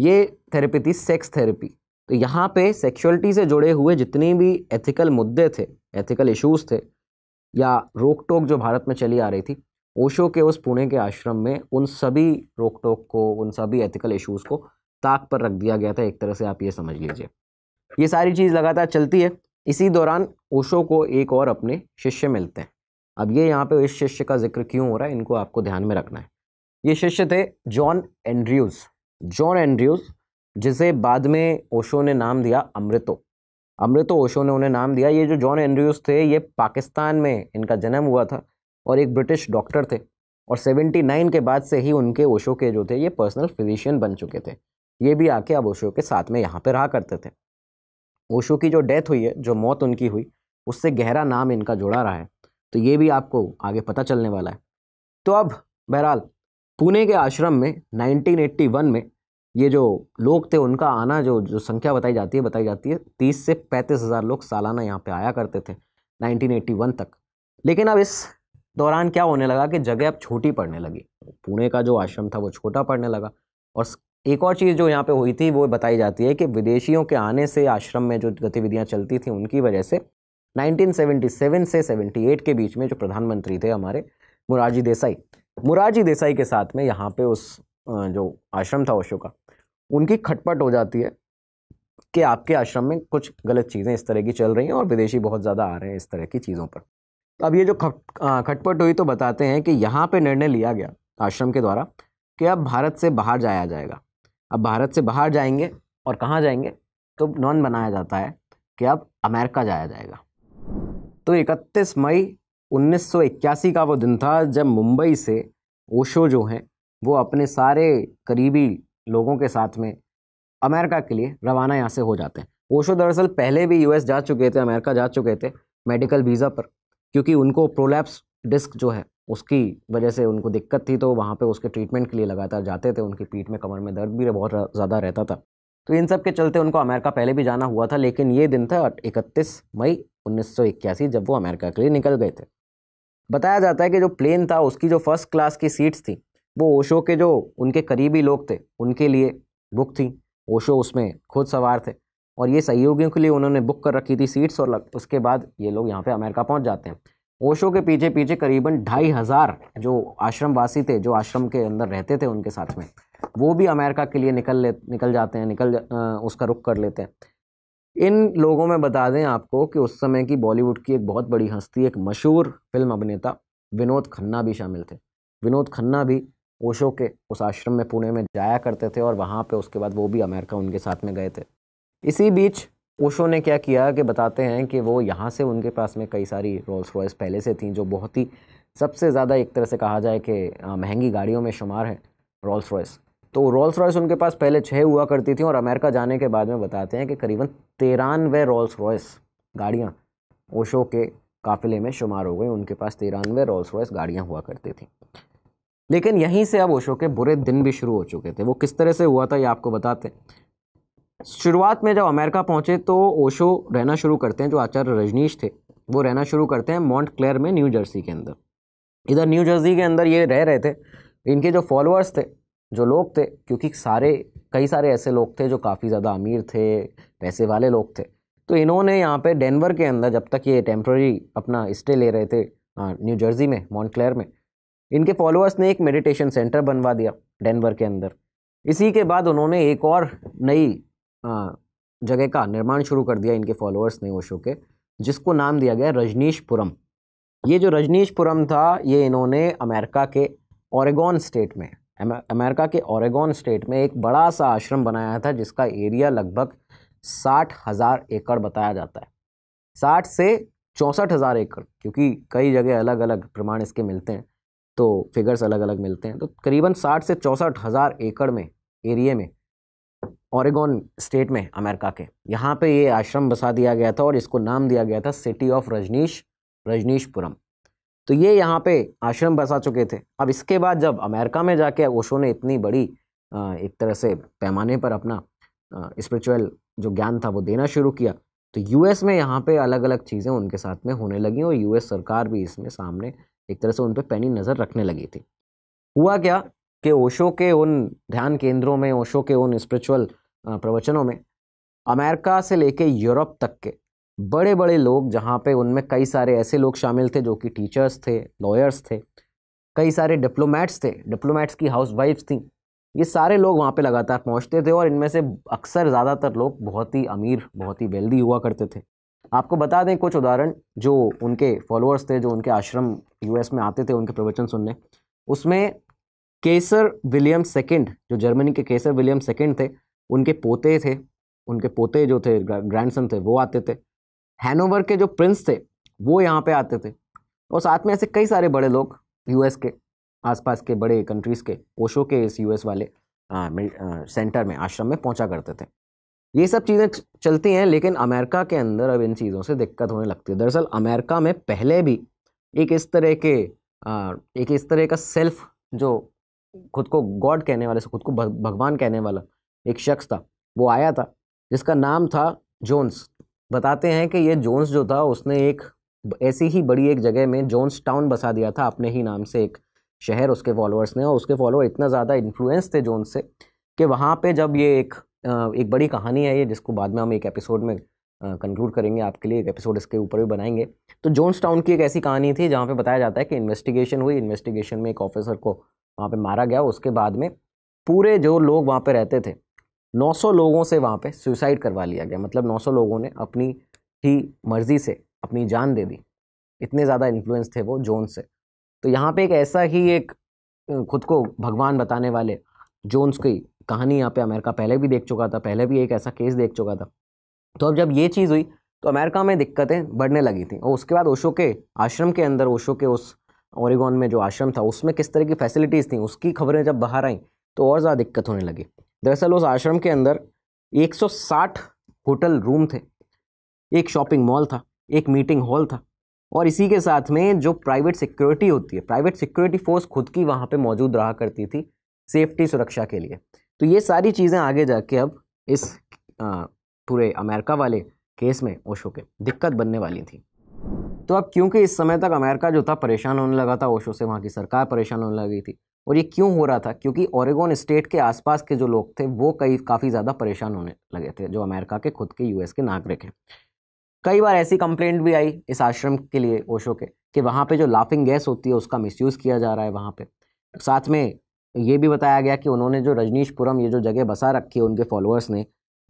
ये थेरेपी थी सेक्स थेरेपी तो यहाँ पे सेक्सुअलिटी से जुड़े हुए जितने भी एथिकल मुद्दे थे एथिकल इश्यूज थे या रोक टोक जो भारत में चली आ रही थी ओशो के उस पुणे के आश्रम में उन सभी रोक टोक को उन सभी एथिकल इश्यूज़ को ताक पर रख दिया गया था एक तरह से आप ये समझ लीजिए ये सारी चीज़ लगातार चलती है इसी दौरान ओशो को एक और अपने शिष्य मिलते हैं अब ये यहाँ पे इस शिष्य का जिक्र क्यों हो रहा है इनको आपको ध्यान में रखना है ये शिष्य थे जॉन एंड्रयूज जॉन एंड्रयूज जिसे बाद में ओशो ने नाम दिया अमृतो अमृतो ओशो ने उन्हें नाम दिया ये जो जॉन एंड्रयूज थे ये पाकिस्तान में इनका जन्म हुआ था और एक ब्रिटिश डॉक्टर थे और 79 के बाद से ही उनके ओशो के जो थे ये पर्सनल फिजिशियन बन चुके थे ये भी आके अब ओशो के साथ में यहाँ पर रहा करते थे ओशो की जो डेथ हुई है जो मौत उनकी हुई उससे गहरा नाम इनका जुड़ा रहा है तो ये भी आपको आगे पता चलने वाला है तो अब बहरहाल पुणे के आश्रम में 1981 में ये जो लोग थे उनका आना जो जो संख्या बताई जाती है बताई जाती है तीस से पैंतीस हज़ार लोग सालाना यहाँ पे आया करते थे 1981 तक लेकिन अब इस दौरान क्या होने लगा कि जगह अब छोटी पड़ने लगी पुणे का जो आश्रम था वो छोटा पड़ने लगा और एक और चीज़ जो यहाँ पे हुई थी वो बताई जाती है कि विदेशियों के आने से आश्रम में जो गतिविधियाँ चलती थी उनकी वजह से 1977 से 78 के बीच में जो प्रधानमंत्री थे हमारे मुरारजी देसाई मुरारजी देसाई के साथ में यहाँ पे उस जो आश्रम था ओशो का उनकी खटपट हो जाती है कि आपके आश्रम में कुछ गलत चीज़ें इस तरह की चल रही हैं और विदेशी बहुत ज़्यादा आ रहे हैं इस तरह की चीज़ों पर अब ये जो खट खटपट हुई तो बताते हैं कि यहाँ पे निर्णय लिया गया आश्रम के द्वारा कि अब भारत से बाहर जाया जाएगा अब भारत से बाहर जाएंगे और कहाँ जाएंगे तो नॉन बनाया जाता है कि अब अमेरिका जाया जाएगा तो 31 मई 1981 का वो दिन था जब मुंबई से ओशो जो हैं वो अपने सारे करीबी लोगों के साथ में अमेरिका के लिए रवाना यहाँ से हो जाते हैं ओशो दरअसल पहले भी यूएस जा चुके थे अमेरिका जा चुके थे मेडिकल वीज़ा पर क्योंकि उनको प्रोलैप्स डिस्क जो है उसकी वजह से उनको दिक्कत थी तो वहाँ पे उसके ट्रीटमेंट के लिए लगातार जाते थे उनकी पीठ में कमर में दर्द भी बहुत ज़्यादा रहता था तो इन सब के चलते उनको अमेरिका पहले भी जाना हुआ था लेकिन ये दिन था इकतीस मई 1981 जब वो अमेरिका के लिए निकल गए थे बताया जाता है कि जो प्लेन था उसकी जो फर्स्ट क्लास की सीट्स थी वो ओशो के जो उनके करीबी लोग थे उनके लिए बुक थी ओशो उसमें खुद सवार थे और ये सहयोगियों के लिए उन्होंने बुक कर रखी थी सीट्स और उसके बाद ये लोग यहाँ पे अमेरिका पहुँच जाते हैं ओशो के पीछे पीछे करीबन ढाई हज़ार जो आश्रमवासी थे जो आश्रम के अंदर रहते थे उनके साथ में वो भी अमेरिका के लिए निकल ले निकल जाते हैं निकल जा, उसका रुख कर लेते हैं इन लोगों में बता दें आपको कि उस समय की बॉलीवुड की एक बहुत बड़ी हस्ती एक मशहूर फिल्म अभिनेता विनोद खन्ना भी शामिल थे विनोद खन्ना भी ओशो के उस आश्रम में पुणे में जाया करते थे और वहाँ पे उसके बाद वो भी अमेरिका उनके साथ में गए थे इसी बीच ओशो ने क्या किया कि बताते हैं कि वो यहाँ से उनके पास में कई सारी रोल्स रॉयस पहले से थी जो बहुत ही सबसे ज़्यादा एक तरह से कहा जाए कि महंगी गाड़ियों में शुमार है रोल्स रॉयस तो रोल्स रॉयस उनके पास पहले छः हुआ करती थी और अमेरिका जाने के बाद में बताते हैं कि करीबन तिरानवे रोल्स रॉयस गाड़ियाँ ओशो के काफ़िले में शुमार हो गई उनके पास तिरानवे रोल्स रॉयस गाड़ियाँ हुआ करती थी लेकिन यहीं से अब ओशो के बुरे दिन भी शुरू हो चुके थे वो किस तरह से हुआ था ये आपको बताते शुरुआत में जब अमेरिका पहुँचे तो ओशो रहना शुरू करते हैं जो आचार्य रजनीश थे वो रहना शुरू करते हैं मॉन्ट क्लेयर में न्यू जर्सी के अंदर इधर न्यू जर्सी के अंदर ये रह रहे थे इनके जो फॉलोअर्स थे जो लोग थे क्योंकि सारे कई सारे ऐसे लोग थे जो काफ़ी ज़्यादा अमीर थे पैसे वाले लोग थे तो इन्होंने यहाँ पे डेनवर के अंदर जब तक ये टेम्प्रेरी अपना स्टे ले रहे थे न्यू जर्सी में मॉन्टक्लेयर में इनके फॉलोअर्स ने एक मेडिटेशन सेंटर बनवा दिया डेनवर के अंदर इसी के बाद उन्होंने एक और नई जगह का निर्माण शुरू कर दिया इनके फॉलोअर्स ने ओशो के जिसको नाम दिया गया रजनीशपुरम ये जो रजनीशपुरम था ये इन्होंने अमेरिका के ओरेगॉन स्टेट में अमेरिका के ओरेगोन स्टेट में एक बड़ा सा आश्रम बनाया था जिसका एरिया लगभग साठ हज़ार एकड़ बताया जाता है साठ से चौंसठ हज़ार एकड़ क्योंकि कई जगह अलग अलग प्रमाण इसके मिलते हैं तो फिगर्स अलग अलग मिलते हैं तो करीबन साठ से चौंसठ हज़ार एकड़ में एरिए में ओरेगोन स्टेट में अमेरिका के यहाँ पे ये आश्रम बसा दिया गया था और इसको नाम दिया गया था सिटी ऑफ रजनीश रजनीशपुरम तो ये यहाँ पे आश्रम बसा चुके थे अब इसके बाद जब अमेरिका में जाके ओशो ने इतनी बड़ी एक तरह से पैमाने पर अपना स्पिरिचुअल जो ज्ञान था वो देना शुरू किया तो यूएस में यहाँ पे अलग अलग चीज़ें उनके साथ में होने लगी और यूएस सरकार भी इसमें सामने एक तरह से उन पर पैनी नज़र रखने लगी थी हुआ क्या कि ओशो के उन ध्यान केंद्रों में ओशो के उन स्पिरिचुअल प्रवचनों में अमेरिका से लेके यूरोप तक के बड़े बड़े लोग जहाँ पे उनमें कई सारे ऐसे लोग शामिल थे जो कि टीचर्स थे लॉयर्स थे कई सारे डिप्लोमेट्स थे डिप्लोमेट्स की हाउस वाइफ्स थी ये सारे लोग वहाँ पे लगातार पहुँचते थे और इनमें से अक्सर ज़्यादातर लोग बहुत ही अमीर बहुत ही वेल्दी हुआ करते थे आपको बता दें कुछ उदाहरण जो उनके फॉलोअर्स थे जो उनके आश्रम यूएस में आते थे उनके प्रवचन सुनने उसमें केसर विलियम सेकेंड जो जर्मनी के केसर विलियम सेकेंड थे उनके पोते थे उनके पोते जो थे ग्रैंडसन थे वो आते थे हैनोवर के जो प्रिंस थे वो यहाँ पे आते थे और साथ में ऐसे कई सारे बड़े लोग यूएस के आसपास के बड़े कंट्रीज़ के ओशो के इस यूएस वाले आ, आ, सेंटर में आश्रम में पहुँचा करते थे ये सब चीज़ें चलती हैं लेकिन अमेरिका के अंदर अब इन चीज़ों से दिक्कत होने लगती है दरअसल अमेरिका में पहले भी एक इस तरह के आ, एक इस तरह का सेल्फ जो खुद को गॉड कहने वाले से खुद को भगवान कहने वाला एक शख्स था वो आया था जिसका नाम था जोन्स बताते हैं कि ये जोन्स जो था उसने एक ऐसी ही बड़ी एक जगह में जोन्स टाउन बसा दिया था अपने ही नाम से एक शहर उसके फॉलोअर्स ने और उसके फॉलोअर इतना ज़्यादा इन्फ्लुएंस थे जोन्स से कि वहाँ पर जब ये एक एक बड़ी कहानी है ये जिसको बाद में हम एक एपिसोड में कंक्लूड करेंगे आपके लिए एक एपिसोड इसके ऊपर भी बनाएंगे तो जोन्स टाउन की एक ऐसी कहानी थी जहाँ पे बताया जाता है कि इन्वेस्टिगेशन हुई इन्वेस्टिगेशन में एक ऑफिसर को वहाँ पे मारा गया उसके बाद में पूरे जो लोग वहाँ पे रहते थे 900 लोगों से वहाँ पे सुसाइड करवा लिया गया मतलब 900 लोगों ने अपनी ही मर्ज़ी से अपनी जान दे दी इतने ज़्यादा इन्फ्लुएंस थे वो जोन्स से तो यहाँ पे एक ऐसा ही एक खुद को भगवान बताने वाले जोन्स की कहानी यहाँ पे अमेरिका पहले भी देख चुका था पहले भी एक ऐसा केस देख चुका था तो अब जब ये चीज़ हुई तो अमेरिका में दिक्कतें बढ़ने लगी थी और उसके बाद ओशो के आश्रम के अंदर ओशो के उस ओरिगोन में जो आश्रम था उसमें किस तरह की फैसिलिटीज़ थी उसकी खबरें जब बाहर आई तो और ज़्यादा दिक्कत होने लगी दरअसल उस आश्रम के अंदर 160 होटल रूम थे एक शॉपिंग मॉल था एक मीटिंग हॉल था और इसी के साथ में जो प्राइवेट सिक्योरिटी होती है प्राइवेट सिक्योरिटी फोर्स खुद की वहाँ पे मौजूद रहा करती थी सेफ्टी सुरक्षा के लिए तो ये सारी चीज़ें आगे जाके अब इस पूरे अमेरिका वाले केस में ओशो के दिक्कत बनने वाली थी तो अब क्योंकि इस समय तक अमेरिका जो था परेशान होने लगा था ओशो से वहाँ की सरकार परेशान होने लगी थी और ये क्यों हो रहा था क्योंकि ओरेगोन स्टेट के आसपास के जो लोग थे वो कई काफ़ी ज़्यादा परेशान होने लगे थे जो अमेरिका के खुद के यूएस के नागरिक हैं कई बार ऐसी कंप्लेंट भी आई इस आश्रम के लिए ओशो के कि वहाँ पे जो लाफिंग गैस होती है उसका मिसयूज़ किया जा रहा है वहाँ पे साथ में ये भी बताया गया कि उन्होंने जो रजनीशपुरम ये जो जगह बसा रखी है उनके फॉलोअर्स ने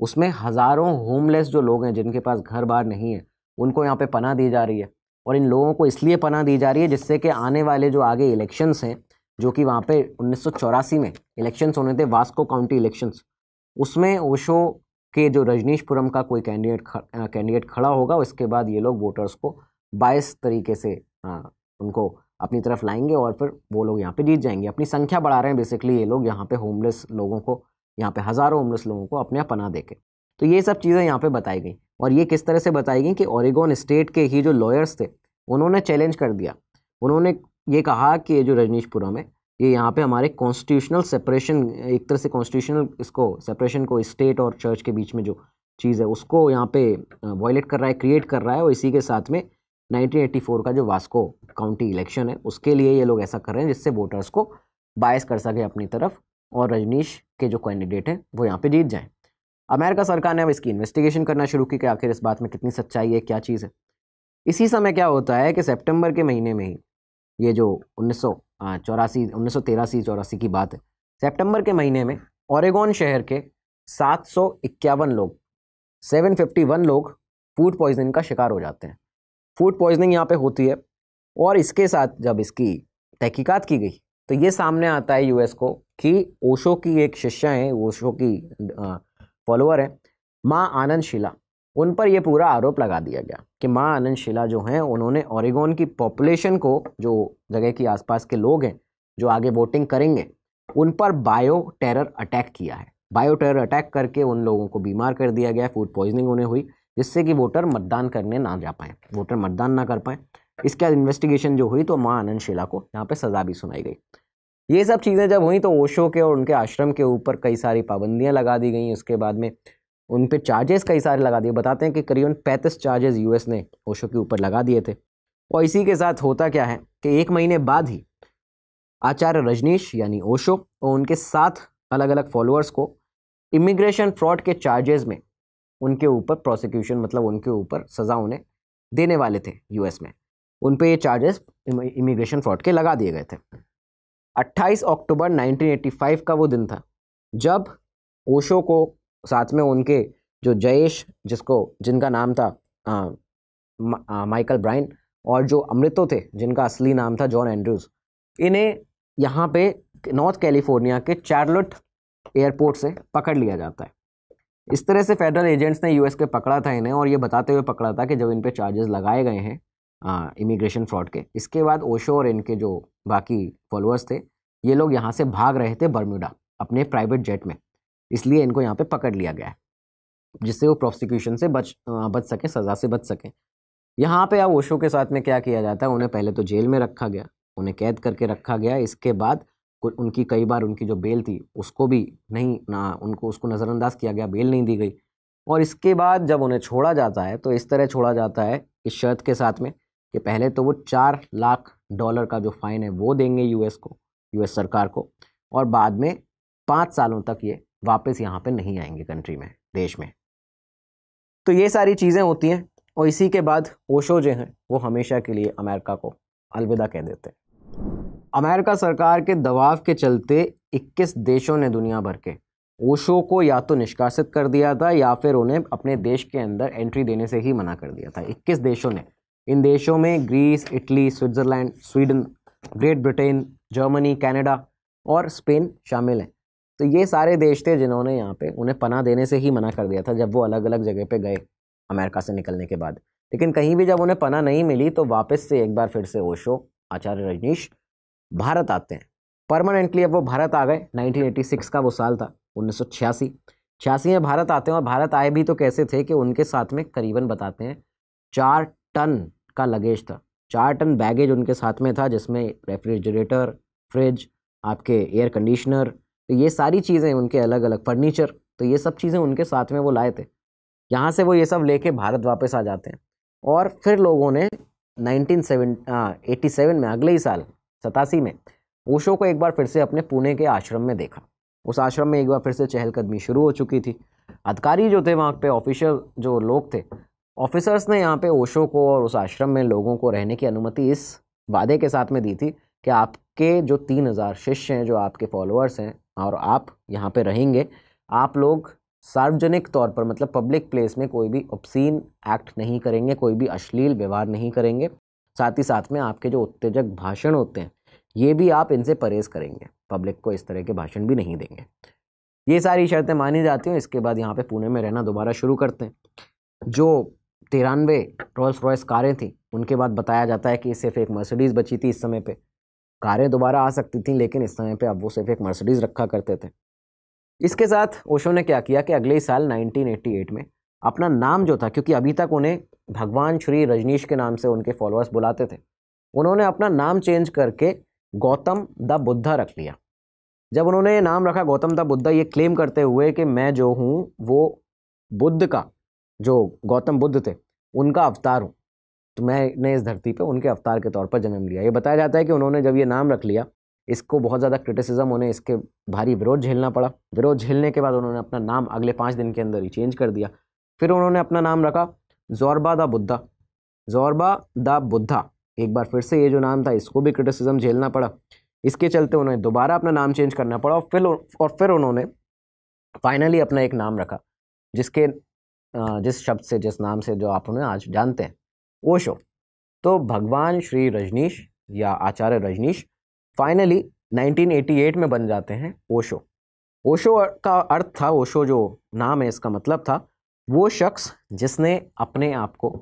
उसमें हज़ारों होमलेस जो लोग हैं जिनके पास घर बार नहीं है उनको यहाँ पे पना दी जा रही है और इन लोगों को इसलिए पना दी जा रही है जिससे कि आने वाले जो आगे इलेक्शंस हैं जो कि वहाँ पे उन्नीस में इलेक्शंस होने थे वास्को काउंटी इलेक्शंस उसमें ओशो के जो रजनीशपुरम का कोई कैंडिडेट कैंडिडेट खड़ा होगा उसके बाद ये लोग वोटर्स को बायस तरीके से आ, उनको अपनी तरफ लाएंगे और फिर वो लोग यहाँ पे जीत जाएंगे अपनी संख्या बढ़ा रहे हैं बेसिकली ये लोग यहाँ पे होमलेस लोगों को यहाँ पे हज़ारों होमलेस लोगों को अपने पना दे के तो ये सब चीज़ें यहाँ पर बताई गई और ये किस तरह से बताई गई कि ऑरिगोन स्टेट के ही जो लॉयर्स थे उन्होंने चैलेंज कर दिया उन्होंने ये कहा कि जो रजनीशपुरम है ये यहाँ पे हमारे कॉन्स्टिट्यूशनल सेपरेशन एक तरह से कॉन्स्टिट्यूशनल इसको सेपरेशन को स्टेट और चर्च के बीच में जो चीज़ है उसको यहाँ पे वॉयलेट कर रहा है क्रिएट कर रहा है और इसी के साथ में 1984 का जो वास्को काउंटी इलेक्शन है उसके लिए ये लोग ऐसा कर रहे हैं जिससे वोटर्स को बायस कर सके अपनी तरफ और रजनीश के जो कैंडिडेट हैं वो यहाँ पर जीत जाएँ अमेरिका सरकार ने अब इसकी इन्वेस्टिगेशन करना शुरू की कि आखिर इस बात में कितनी सच्चाई है क्या चीज़ है इसी समय क्या होता है कि सेप्टेम्बर के महीने में ही ये जो उन्नीस सौ चौरासी उन्नीस सौ तेरासी चौरासी की बात है सेप्टेम्बर के महीने में ओरेगोन शहर के सात सौ इक्यावन लोग सेवन फिफ्टी वन लोग फूड पॉइजनिंग का शिकार हो जाते हैं फूड पॉइजनिंग यहाँ पे होती है और इसके साथ जब इसकी तहकीकात की गई तो ये सामने आता है यूएस को कि ओशो की एक शिष्या है ओशो की फॉलोअर है माँ आनंद शिला उन पर यह पूरा आरोप लगा दिया गया कि माँ आनंद शिला जो हैं उन्होंने ओरेगोन की पॉपुलेशन को जो जगह के आसपास के लोग हैं जो आगे वोटिंग करेंगे उन पर बायो टेरर अटैक किया है बायो टेरर अटैक करके उन लोगों को बीमार कर दिया गया फूड पॉइजनिंग उन्हें हुई जिससे कि वोटर मतदान करने ना जा पाए वोटर मतदान ना कर पाए इसके बाद इन्वेस्टिगेशन जो हुई तो माँ आनंद शिला को यहाँ पर सज़ा भी सुनाई गई ये सब चीज़ें जब हुई तो ओशो के और उनके आश्रम के ऊपर कई सारी पाबंदियाँ लगा दी गई उसके बाद में उन पर चार्जेस कई सारे लगा दिए बताते हैं कि करीबन पैंतीस चार्जेस यू ने ओशो के ऊपर लगा दिए थे और इसी के साथ होता क्या है कि एक महीने बाद ही आचार्य रजनीश यानी ओशो और उनके सात अलग अलग फॉलोअर्स को इमिग्रेशन फ्रॉड के चार्जेस में उनके ऊपर प्रोसिक्यूशन मतलब उनके ऊपर सज़ा उन्हें देने वाले थे यूएस में उन पर ये चार्जेस इमिग्रेशन फ्रॉड के लगा दिए गए थे 28 अक्टूबर 1985 का वो दिन था जब ओशो को साथ में उनके जो जयेश जिसको जिनका नाम था आ, मा, आ, माइकल ब्राइन और जो अमृतो थे जिनका असली नाम था जॉन एंड्रूज इन्हें यहाँ पे नॉर्थ कैलिफोर्निया के चार्लोट एयरपोर्ट से पकड़ लिया जाता है इस तरह से फेडरल एजेंट्स ने यूएस के पकड़ा था इन्हें और ये बताते हुए पकड़ा था कि जब इन पर चार्जेस लगाए गए हैं इमिग्रेशन फ्रॉड के इसके बाद ओशो और इनके जो बाकी फॉलोअर्स थे ये लोग यहाँ से भाग रहे थे बर्म्यूडा अपने प्राइवेट जेट में इसलिए इनको यहाँ पे पकड़ लिया गया है जिससे वो प्रोसिक्यूशन से बच बच सकें सज़ा से बच सकें यहाँ पे अब ओशो के साथ में क्या किया जाता है उन्हें पहले तो जेल में रखा गया उन्हें कैद करके रखा गया इसके बाद उनकी कई बार उनकी जो बेल थी उसको भी नहीं ना उनको उसको नज़रअंदाज किया गया बेल नहीं दी गई और इसके बाद जब उन्हें छोड़ा जाता है तो इस तरह छोड़ा जाता है इस शर्त के साथ में कि पहले तो वो चार लाख डॉलर का जो फ़ाइन है वो देंगे यूएस को यूएस सरकार को और बाद में पाँच सालों तक ये वापस यहाँ पे नहीं आएंगे कंट्री में देश में तो ये सारी चीज़ें होती हैं और इसी के बाद ओशो जो हैं वो हमेशा के लिए अमेरिका को अलविदा कह देते हैं अमेरिका सरकार के दबाव के चलते 21 देशों ने दुनिया भर के ओशो को या तो निष्कासित कर दिया था या फिर उन्हें अपने देश के अंदर एंट्री देने से ही मना कर दिया था 21 देशों ने इन देशों में Greece Italy Switzerland Sweden Great Britain Germany Canada और स्पेन शामिल हैं तो ये सारे देश थे जिन्होंने यहाँ पे उन्हें पना देने से ही मना कर दिया था जब वो अलग अलग जगह पे गए अमेरिका से निकलने के बाद लेकिन कहीं भी जब उन्हें पना नहीं मिली तो वापस से एक बार फिर से ओशो आचार्य रजनीश भारत आते हैं परमानेंटली अब वो भारत आ गए 1986 का वो साल था उन्नीस सौ छियासी में भारत आते हैं और भारत आए भी तो कैसे थे कि उनके साथ में करीबन बताते हैं चार टन का लगेज था चार टन बैगेज उनके साथ में था जिसमें रेफ्रिजरेटर फ्रिज आपके एयर कंडीशनर तो ये सारी चीज़ें उनके अलग अलग फर्नीचर तो ये सब चीज़ें उनके साथ में वो लाए थे यहाँ से वो ये सब लेके भारत वापस आ जाते हैं और फिर लोगों ने नाइनटीन सेवन हाँ, में अगले ही साल सतासी में ओशो को एक बार फिर से अपने पुणे के आश्रम में देखा उस आश्रम में एक बार फिर से चहलकदमी शुरू हो चुकी थी अधिकारी जो थे वहाँ पे ऑफिशियल जो लोग थे ऑफिसर्स ने यहाँ पे ओशो को और उस आश्रम में लोगों को रहने की अनुमति इस वादे के साथ में दी थी कि आपके जो तीन हज़ार शिष्य हैं जो आपके फॉलोअर्स हैं और आप यहाँ पे रहेंगे आप लोग सार्वजनिक तौर पर मतलब पब्लिक प्लेस में कोई भी ऑप्सीन एक्ट नहीं करेंगे कोई भी अश्लील व्यवहार नहीं करेंगे साथ ही साथ में आपके जो उत्तेजक भाषण होते हैं ये भी आप इनसे परहेज करेंगे पब्लिक को इस तरह के भाषण भी नहीं देंगे ये सारी शर्तें मानी जाती हैं इसके बाद यहाँ पे पुणे में रहना दोबारा शुरू करते हैं जो तिरानवे रोल्स रॉयस कारें थी उनके बाद बताया जाता है कि सिर्फ एक मर्सिडीज़ बची थी इस समय पर कारें दोबारा आ सकती थीं लेकिन इस समय पे अब वो सिर्फ एक मर्सिडीज़ रखा करते थे इसके साथ ओशो ने क्या किया कि अगले ही साल 1988 में अपना नाम जो था क्योंकि अभी तक उन्हें भगवान श्री रजनीश के नाम से उनके फॉलोअर्स बुलाते थे उन्होंने अपना नाम चेंज करके गौतम द बुद्धा रख लिया जब उन्होंने ये नाम रखा गौतम द बुद्धा ये क्लेम करते हुए कि मैं जो हूँ वो बुद्ध का जो गौतम बुद्ध थे उनका अवतार हूँ तो मैंने इस धरती पर उनके अवतार के तौर पर जन्म लिया ये बताया जाता है कि उन्होंने जब ये नाम रख लिया इसको बहुत ज़्यादा क्रिटिसिज्म उन्हें इसके भारी विरोध झेलना पड़ा विरोध झेलने के बाद उन्होंने अपना नाम अगले पाँच दिन के अंदर ही चेंज कर दिया फिर उन्होंने अपना नाम रखा Zorba the Buddha Zorba the Buddha एक बार फिर से ये जो नाम था इसको भी क्रिटिसिज्म झेलना पड़ा इसके चलते उन्हें दोबारा अपना नाम चेंज करना पड़ा और फिर और फिर उन्होंने फाइनली अपना एक नाम रखा जिसके जिस शब्द से जिस नाम से जो आप उन्हें आज जानते हैं ओशो तो भगवान श्री रजनीश या आचार्य रजनीश फाइनली 1988 में बन जाते हैं ओशो ओशो का अर्थ था ओशो जो नाम है इसका मतलब था वो शख्स जिसने अपने आप को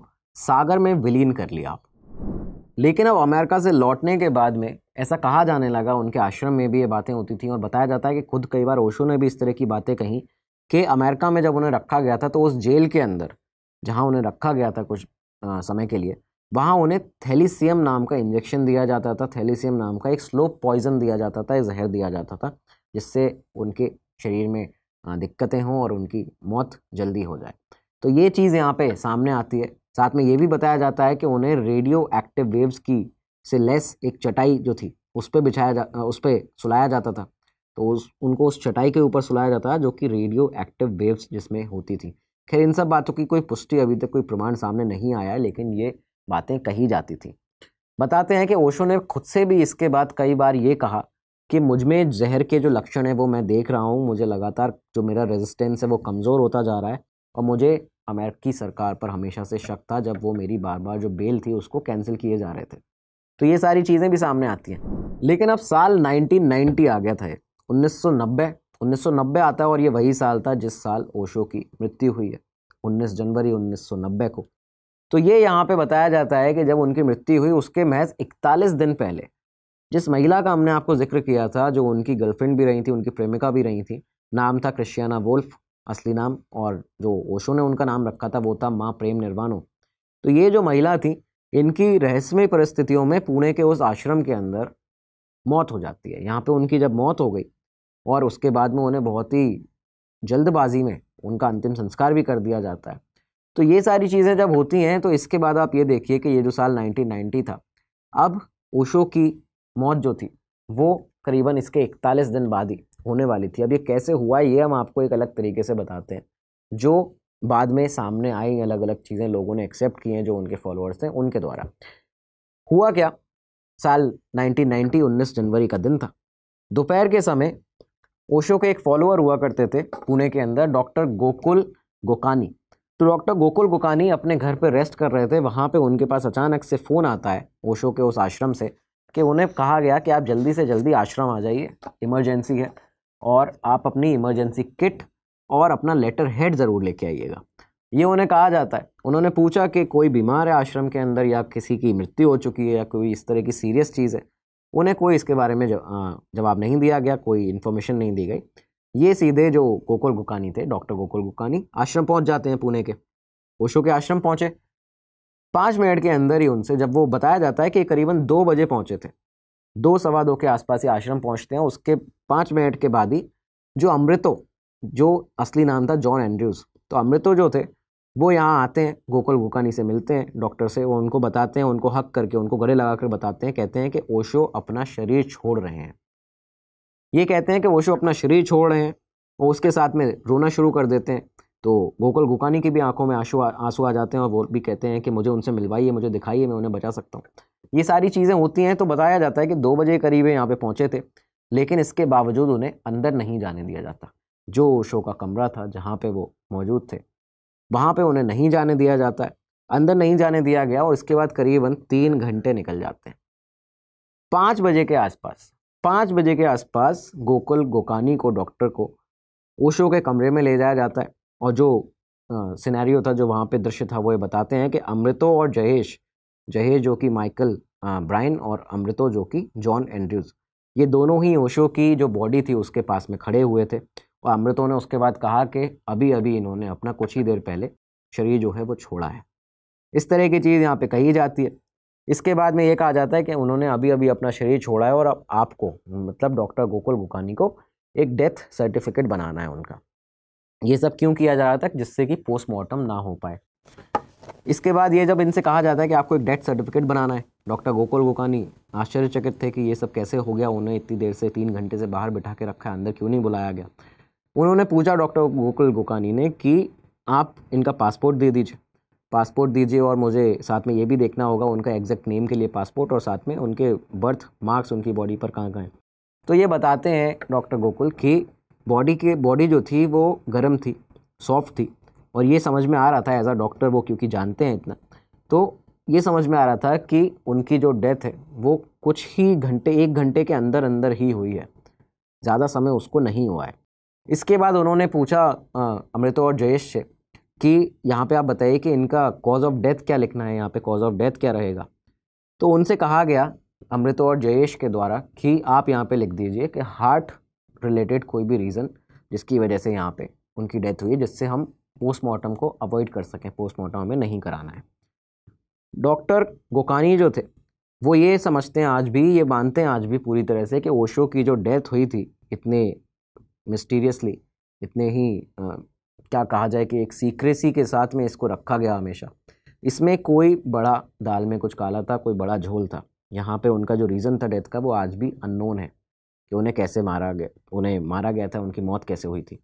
सागर में विलीन कर लिया आप लेकिन अब अमेरिका से लौटने के बाद में ऐसा कहा जाने लगा उनके आश्रम में भी ये बातें होती थी और बताया जाता है कि खुद कई बार ओशो ने भी इस तरह की बातें कहीं कि अमेरिका में जब उन्हें रखा गया था तो उस जेल के अंदर जहाँ उन्हें रखा गया था कुछ समय के लिए वहाँ उन्हें थैलीसियम नाम का इंजेक्शन दिया जाता था थैलीसियम नाम का एक स्लो पॉइजन दिया जाता था जहर दिया जाता था जिससे उनके शरीर में दिक्कतें हों और उनकी मौत जल्दी हो जाए तो ये चीज़ यहाँ पे सामने आती है साथ में ये भी बताया जाता है कि उन्हें रेडियो एक्टिव वेव्स की से लेस एक चटाई जो थी उस पर बिछाया जा उस पर सुलाया जाता था तो उस उनको उस चटाई के ऊपर सुलाया जाता था जो कि रेडियो एक्टिव वेव्स जिसमें होती थी खैर इन सब बातों की कोई पुष्टि अभी तक कोई प्रमाण सामने नहीं आया लेकिन ये बातें कही जाती थी बताते हैं कि ओशो ने खुद से भी इसके बाद कई बार ये कहा कि मुझमें जहर के जो लक्षण हैं वो मैं देख रहा हूँ मुझे लगातार जो मेरा रेजिस्टेंस है वो कमज़ोर होता जा रहा है और मुझे अमेरिकी सरकार पर हमेशा से शक था जब वो मेरी बार बार जो बेल थी उसको कैंसिल किए जा रहे थे तो ये सारी चीज़ें भी सामने आती हैं लेकिन अब साल 1990 आ गया था 1990 1990 आता है और ये वही साल था जिस साल ओशो की मृत्यु हुई है 19 जनवरी 1990 को तो ये यहाँ पे बताया जाता है कि जब उनकी मृत्यु हुई उसके महज 41 दिन पहले जिस महिला का हमने आपको जिक्र किया था जो उनकी गर्लफ्रेंड भी रही थी उनकी प्रेमिका भी रही थी नाम था क्रिश्चियाना वोल्फ असली नाम और जो ओशो ने उनका नाम रखा था वो था माँ प्रेम निर्वाणो तो ये जो महिला थी इनकी रहस्यमय परिस्थितियों में पुणे के उस आश्रम के अंदर मौत हो जाती है यहाँ पे उनकी जब मौत हो गई और उसके बाद में उन्हें बहुत ही जल्दबाजी में उनका अंतिम संस्कार भी कर दिया जाता है तो ये सारी चीज़ें जब होती हैं तो इसके बाद आप ये देखिए कि ये जो साल 1990 था अब ओशो की मौत जो थी वो करीबन इसके इकतालीस दिन बाद ही होने वाली थी अब ये कैसे हुआ ये हम आपको एक अलग तरीके से बताते हैं जो बाद में सामने आई अलग अलग चीज़ें लोगों ने एक्सेप्ट की हैं जो उनके फॉलोअर्स थे उनके द्वारा हुआ क्या साल नाइनटीन नाइन्टी जनवरी का दिन था दोपहर के समय ओशो के एक फॉलोअर हुआ करते थे पुणे के अंदर डॉक्टर गोकुल गोकानी तो डॉक्टर गोकुल गोकानी अपने घर पर रेस्ट कर रहे थे वहाँ पर उनके पास अचानक से फ़ोन आता है ओशो के उस आश्रम से कि उन्हें कहा गया कि आप जल्दी से जल्दी आश्रम आ जाइए इमरजेंसी है और आप अपनी इमरजेंसी किट और अपना लेटर हेड ज़रूर लेके आइएगा ये उन्हें कहा जाता है उन्होंने पूछा कि कोई बीमार है आश्रम के अंदर या किसी की मृत्यु हो चुकी है या कोई इस तरह की सीरियस चीज़ है उन्हें कोई इसके बारे में जवाब नहीं दिया गया कोई इन्फॉर्मेशन नहीं दी गई ये सीधे जो गोकुल गुकानी थे डॉक्टर गोकुल गुकानी आश्रम पहुंच जाते हैं पुणे के ओशो के आश्रम पहुंचे पाँच मिनट के अंदर ही उनसे जब वो बताया जाता है कि करीबन दो बजे पहुंचे थे दो सवा दो के आसपास ही आश्रम पहुंचते हैं उसके पाँच मिनट के बाद ही जो अमृतो जो असली नाम था जॉन एंड्रयूज तो अमृतो जो थे वो यहाँ आते हैं गोकुल गोकानी से मिलते हैं डॉक्टर से वो उनको बताते हैं उनको हक करके उनको गले लगा कर बताते हैं कहते हैं कि ओशो अपना शरीर छोड़ रहे हैं ये कहते हैं कि ओशो अपना शरीर छोड़ रहे हैं और उसके साथ में रोना शुरू कर देते हैं तो गोकुल गुकानी की भी आंखों में आंसू आंसू आ जाते हैं और वो भी कहते हैं कि मुझे उनसे मिलवाइए मुझे दिखाइए मैं उन्हें बचा सकता हूँ ये सारी चीज़ें होती हैं तो बताया जाता है कि दो बजे करीब यहाँ पे पहुँचे थे लेकिन इसके बावजूद उन्हें अंदर नहीं जाने दिया जाता जो ओशो का कमरा था जहाँ पर वो मौजूद थे वहाँ पे उन्हें नहीं जाने दिया जाता है अंदर नहीं जाने दिया गया और इसके बाद करीबन तीन घंटे निकल जाते हैं पाँच बजे के आसपास पाँच बजे के आसपास गोकुल गोकानी को डॉक्टर को ओशो के कमरे में ले जाया जाता है और जो सिनेरियो था जो वहाँ पे दृश्य था वो ये बताते हैं कि अमृतो और जहेश जहेश जो कि माइकल ब्राइन और अमृतो जो कि जॉन एंड्रयूज़ ये दोनों ही ओशो की जो बॉडी थी उसके पास में खड़े हुए थे और तो अमृतों ने उसके बाद कहा कि अभी अभी इन्होंने अपना कुछ ही देर पहले शरीर जो है वो छोड़ा है इस तरह की चीज़ यहाँ पे कही जाती है इसके बाद में ये कहा जाता है कि उन्होंने अभी अभी अपना शरीर छोड़ा है और अब आपको मतलब डॉक्टर गोकुल गुकानी को एक डेथ सर्टिफिकेट बनाना है उनका ये सब क्यों किया जा रहा था जिससे कि पोस्टमार्टम ना हो पाए इसके बाद ये जब इनसे कहा जाता है कि आपको एक डेथ सर्टिफिकेट बनाना है डॉक्टर गोकुल गोकानी आश्चर्यचकित थे कि ये सब कैसे हो गया उन्हें इतनी देर से तीन घंटे से बाहर बिठा के रखा है अंदर क्यों नहीं बुलाया गया उन्होंने पूछा डॉक्टर गोकुल गोकानी ने कि आप इनका पासपोर्ट दे दीजिए पासपोर्ट दीजिए और मुझे साथ में ये भी देखना होगा उनका एग्जैक्ट नेम के लिए पासपोर्ट और साथ में उनके बर्थ मार्क्स उनकी बॉडी पर कहाँ कहाँ तो ये बताते हैं डॉक्टर गोकुल कि बॉडी के बॉडी जो थी वो गर्म थी सॉफ्ट थी और ये समझ में आ रहा था एज अ डॉक्टर वो क्योंकि जानते हैं इतना तो ये समझ में आ रहा था कि उनकी जो डेथ है वो कुछ ही घंटे एक घंटे के अंदर अंदर ही हुई है ज़्यादा समय उसको नहीं हुआ है इसके बाद उन्होंने पूछा अमृतो और जयेश से कि यहाँ पे आप बताइए कि इनका कॉज ऑफ डेथ क्या लिखना है यहाँ पे कॉज ऑफ डेथ क्या रहेगा तो उनसे कहा गया अमृतो और जयेश के द्वारा कि आप यहाँ पे लिख दीजिए कि हार्ट रिलेटेड कोई भी रीज़न जिसकी वजह से यहाँ पे उनकी डेथ हुई जिससे हम पोस्टमार्टम को अवॉइड कर सकें पोस्टमार्टम हमें नहीं कराना है डॉक्टर गोकानी जो थे वो ये समझते हैं आज भी ये मानते हैं आज भी पूरी तरह से कि ओशो की जो डेथ हुई थी इतने मिस्टीरियसली इतने ही आ, क्या कहा जाए कि एक सीक्रेसी के साथ में इसको रखा गया हमेशा इसमें कोई बड़ा दाल में कुछ काला था कोई बड़ा झोल था यहाँ पे उनका जो रीज़न था डेथ का वो आज भी अननोन है कि उन्हें कैसे मारा गया उन्हें मारा गया था उनकी मौत कैसे हुई थी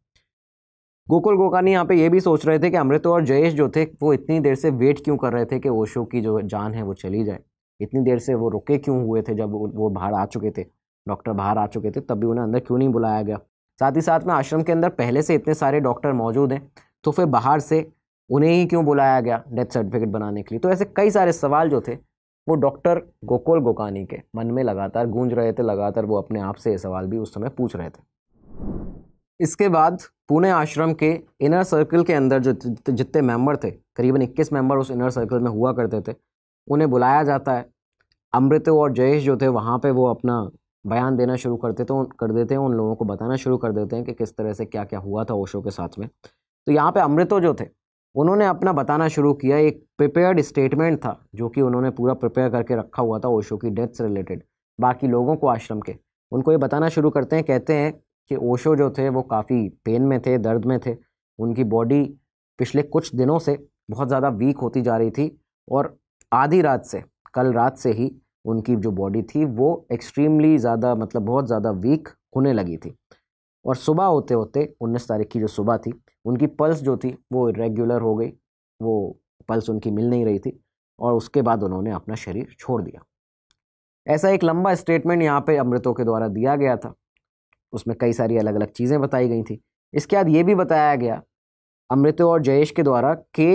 गोकुल गोकानी यहाँ पे ये भी सोच रहे थे कि अमृत और जयेश जो थे वो इतनी देर से वेट क्यों कर रहे थे कि ओशो की जो जान है वो चली जाए इतनी देर से वो रुके क्यों हुए थे जब वो बाहर आ चुके थे डॉक्टर बाहर आ चुके थे तब भी उन्हें अंदर क्यों नहीं बुलाया गया साथ ही साथ में आश्रम के अंदर पहले से इतने सारे डॉक्टर मौजूद हैं तो फिर बाहर से उन्हें ही क्यों बुलाया गया डेथ सर्टिफिकेट बनाने के लिए तो ऐसे कई सारे सवाल जो थे वो डॉक्टर गोकुल गोकानी के मन में लगातार गूंज रहे थे लगातार वो अपने आप से ये सवाल भी उस समय पूछ रहे थे इसके बाद पुणे आश्रम के इनर सर्कल के अंदर जो जितने मेंबर थे करीबन 21 मेंबर उस इनर सर्कल में हुआ करते थे उन्हें बुलाया जाता है अमृत और जयेश जो थे वहाँ पे वो अपना बयान देना शुरू करते तो कर देते हैं उन लोगों को बताना शुरू कर देते हैं कि किस तरह से क्या क्या हुआ था ओशो के साथ में तो यहाँ पे अमृतो जो थे उन्होंने अपना बताना शुरू किया एक प्रिपेयर्ड स्टेटमेंट था जो कि उन्होंने पूरा प्रिपेयर करके रखा हुआ था ओशो की डेथ से रिलेटेड बाकी लोगों को आश्रम के उनको ये बताना शुरू करते हैं कहते हैं कि ओशो जो थे वो काफ़ी पेन में थे दर्द में थे उनकी बॉडी पिछले कुछ दिनों से बहुत ज़्यादा वीक होती जा रही थी और आधी रात से कल रात से ही उनकी जो बॉडी थी वो एक्सट्रीमली ज़्यादा मतलब बहुत ज़्यादा वीक होने लगी थी और सुबह होते होते उन्नीस तारीख की जो सुबह थी उनकी पल्स जो थी वो रेगुलर हो गई वो पल्स उनकी मिल नहीं रही थी और उसके बाद उन्होंने अपना शरीर छोड़ दिया ऐसा एक लंबा स्टेटमेंट यहाँ पे अमृतों के द्वारा दिया गया था उसमें कई सारी अलग अलग चीज़ें बताई गई थी इसके बाद ये भी बताया गया अमृतों और जयेश के द्वारा के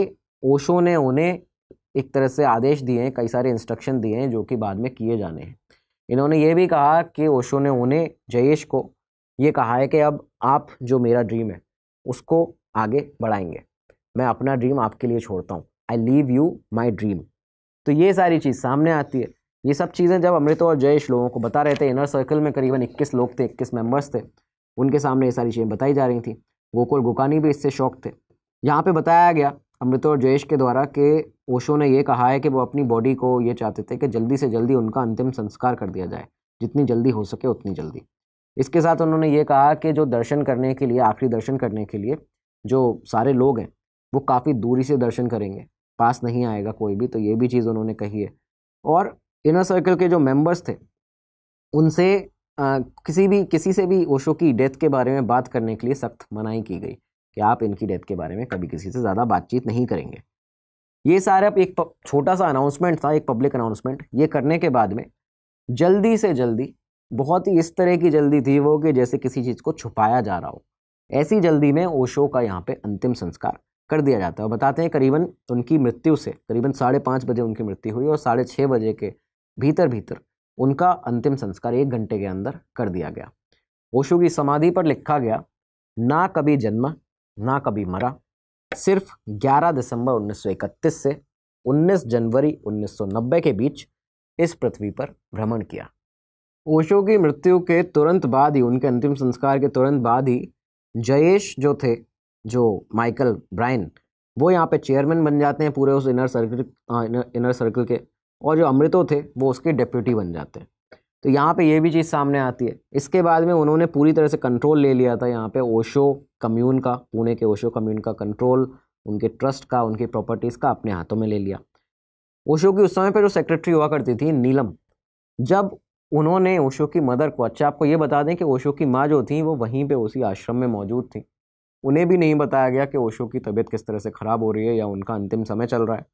ओशो ने उन्हें एक तरह से आदेश दिए हैं कई सारे इंस्ट्रक्शन दिए हैं जो कि बाद में किए जाने हैं इन्होंने ये भी कहा कि ओशो ने उन्हें जयेश को ये कहा है कि अब आप जो मेरा ड्रीम है उसको आगे बढ़ाएंगे मैं अपना ड्रीम आपके लिए छोड़ता हूँ I leave you my dream तो ये सारी चीज़ सामने आती है ये सब चीज़ें जब अमृत और जयेश लोगों को बता रहे थे इनर सर्कल में करीबन 21 लोग थे 21 मेंबर्स थे उनके सामने ये सारी चीज़ें बताई जा रही थी गोकुल गोकानी भी इससे शौक थे यहाँ पे बताया गया अमृता और जयेश के द्वारा के ओशो ने यह कहा है कि वो अपनी बॉडी को ये चाहते थे कि जल्दी से जल्दी उनका अंतिम संस्कार कर दिया जाए जितनी जल्दी हो सके उतनी जल्दी इसके साथ उन्होंने ये कहा कि जो दर्शन करने के लिए आखिरी दर्शन करने के लिए जो सारे लोग हैं वो काफ़ी दूरी से दर्शन करेंगे पास नहीं आएगा कोई भी तो ये भी चीज़ उन्होंने कही है और इनर सर्कल के जो मेंबर्स थे उनसे आ, किसी भी किसी से भी ओशो की डेथ के बारे में बात करने के लिए सख्त मनाही की गई कि आप इनकी डेथ के बारे में कभी किसी से ज़्यादा बातचीत नहीं करेंगे ये सारा एक छोटा सा अनाउंसमेंट था एक पब्लिक अनाउंसमेंट ये करने के बाद में जल्दी से जल्दी बहुत ही इस तरह की जल्दी थी वो कि जैसे किसी चीज़ को छुपाया जा रहा हो ऐसी जल्दी में ओशो का यहाँ पे अंतिम संस्कार कर दिया जाता है और बताते हैं करीबन उनकी मृत्यु से करीबन साढ़े पाँच बजे उनकी मृत्यु हुई और साढ़े छः बजे के भीतर भीतर उनका अंतिम संस्कार एक घंटे के अंदर कर दिया गया ओशो की समाधि पर लिखा गया ना कभी जन्म ना कभी मरा सिर्फ 11 दिसंबर 1931 से 19 जनवरी 1990 के बीच इस पृथ्वी पर भ्रमण किया ओशो की मृत्यु के तुरंत बाद ही उनके अंतिम संस्कार के तुरंत बाद ही जयेश जो थे जो माइकल ब्रायन वो यहाँ पे चेयरमैन बन जाते हैं पूरे उस इनर सर्कल हाँ, इनर, इनर सर्कल के और जो अमृतो थे वो उसके डिप्यूटी बन जाते हैं तो यहाँ पे ये भी चीज़ सामने आती है इसके बाद में उन्होंने पूरी तरह से कंट्रोल ले लिया था यहाँ पे ओशो कम्यून का पुणे के ओशो कम्यून का कंट्रोल उनके ट्रस्ट का उनकी प्रॉपर्टीज़ का अपने हाथों में ले लिया ओशो की उस समय पर जो सेक्रेटरी हुआ करती थी नीलम जब उन्होंने ओशो की मदर को अच्छा आपको ये बता दें कि ओशो की माँ जो थी वो वहीं पे उसी आश्रम में मौजूद थी उन्हें भी नहीं बताया गया कि ओशो की तबीयत किस तरह से ख़राब हो रही है या उनका अंतिम समय चल रहा है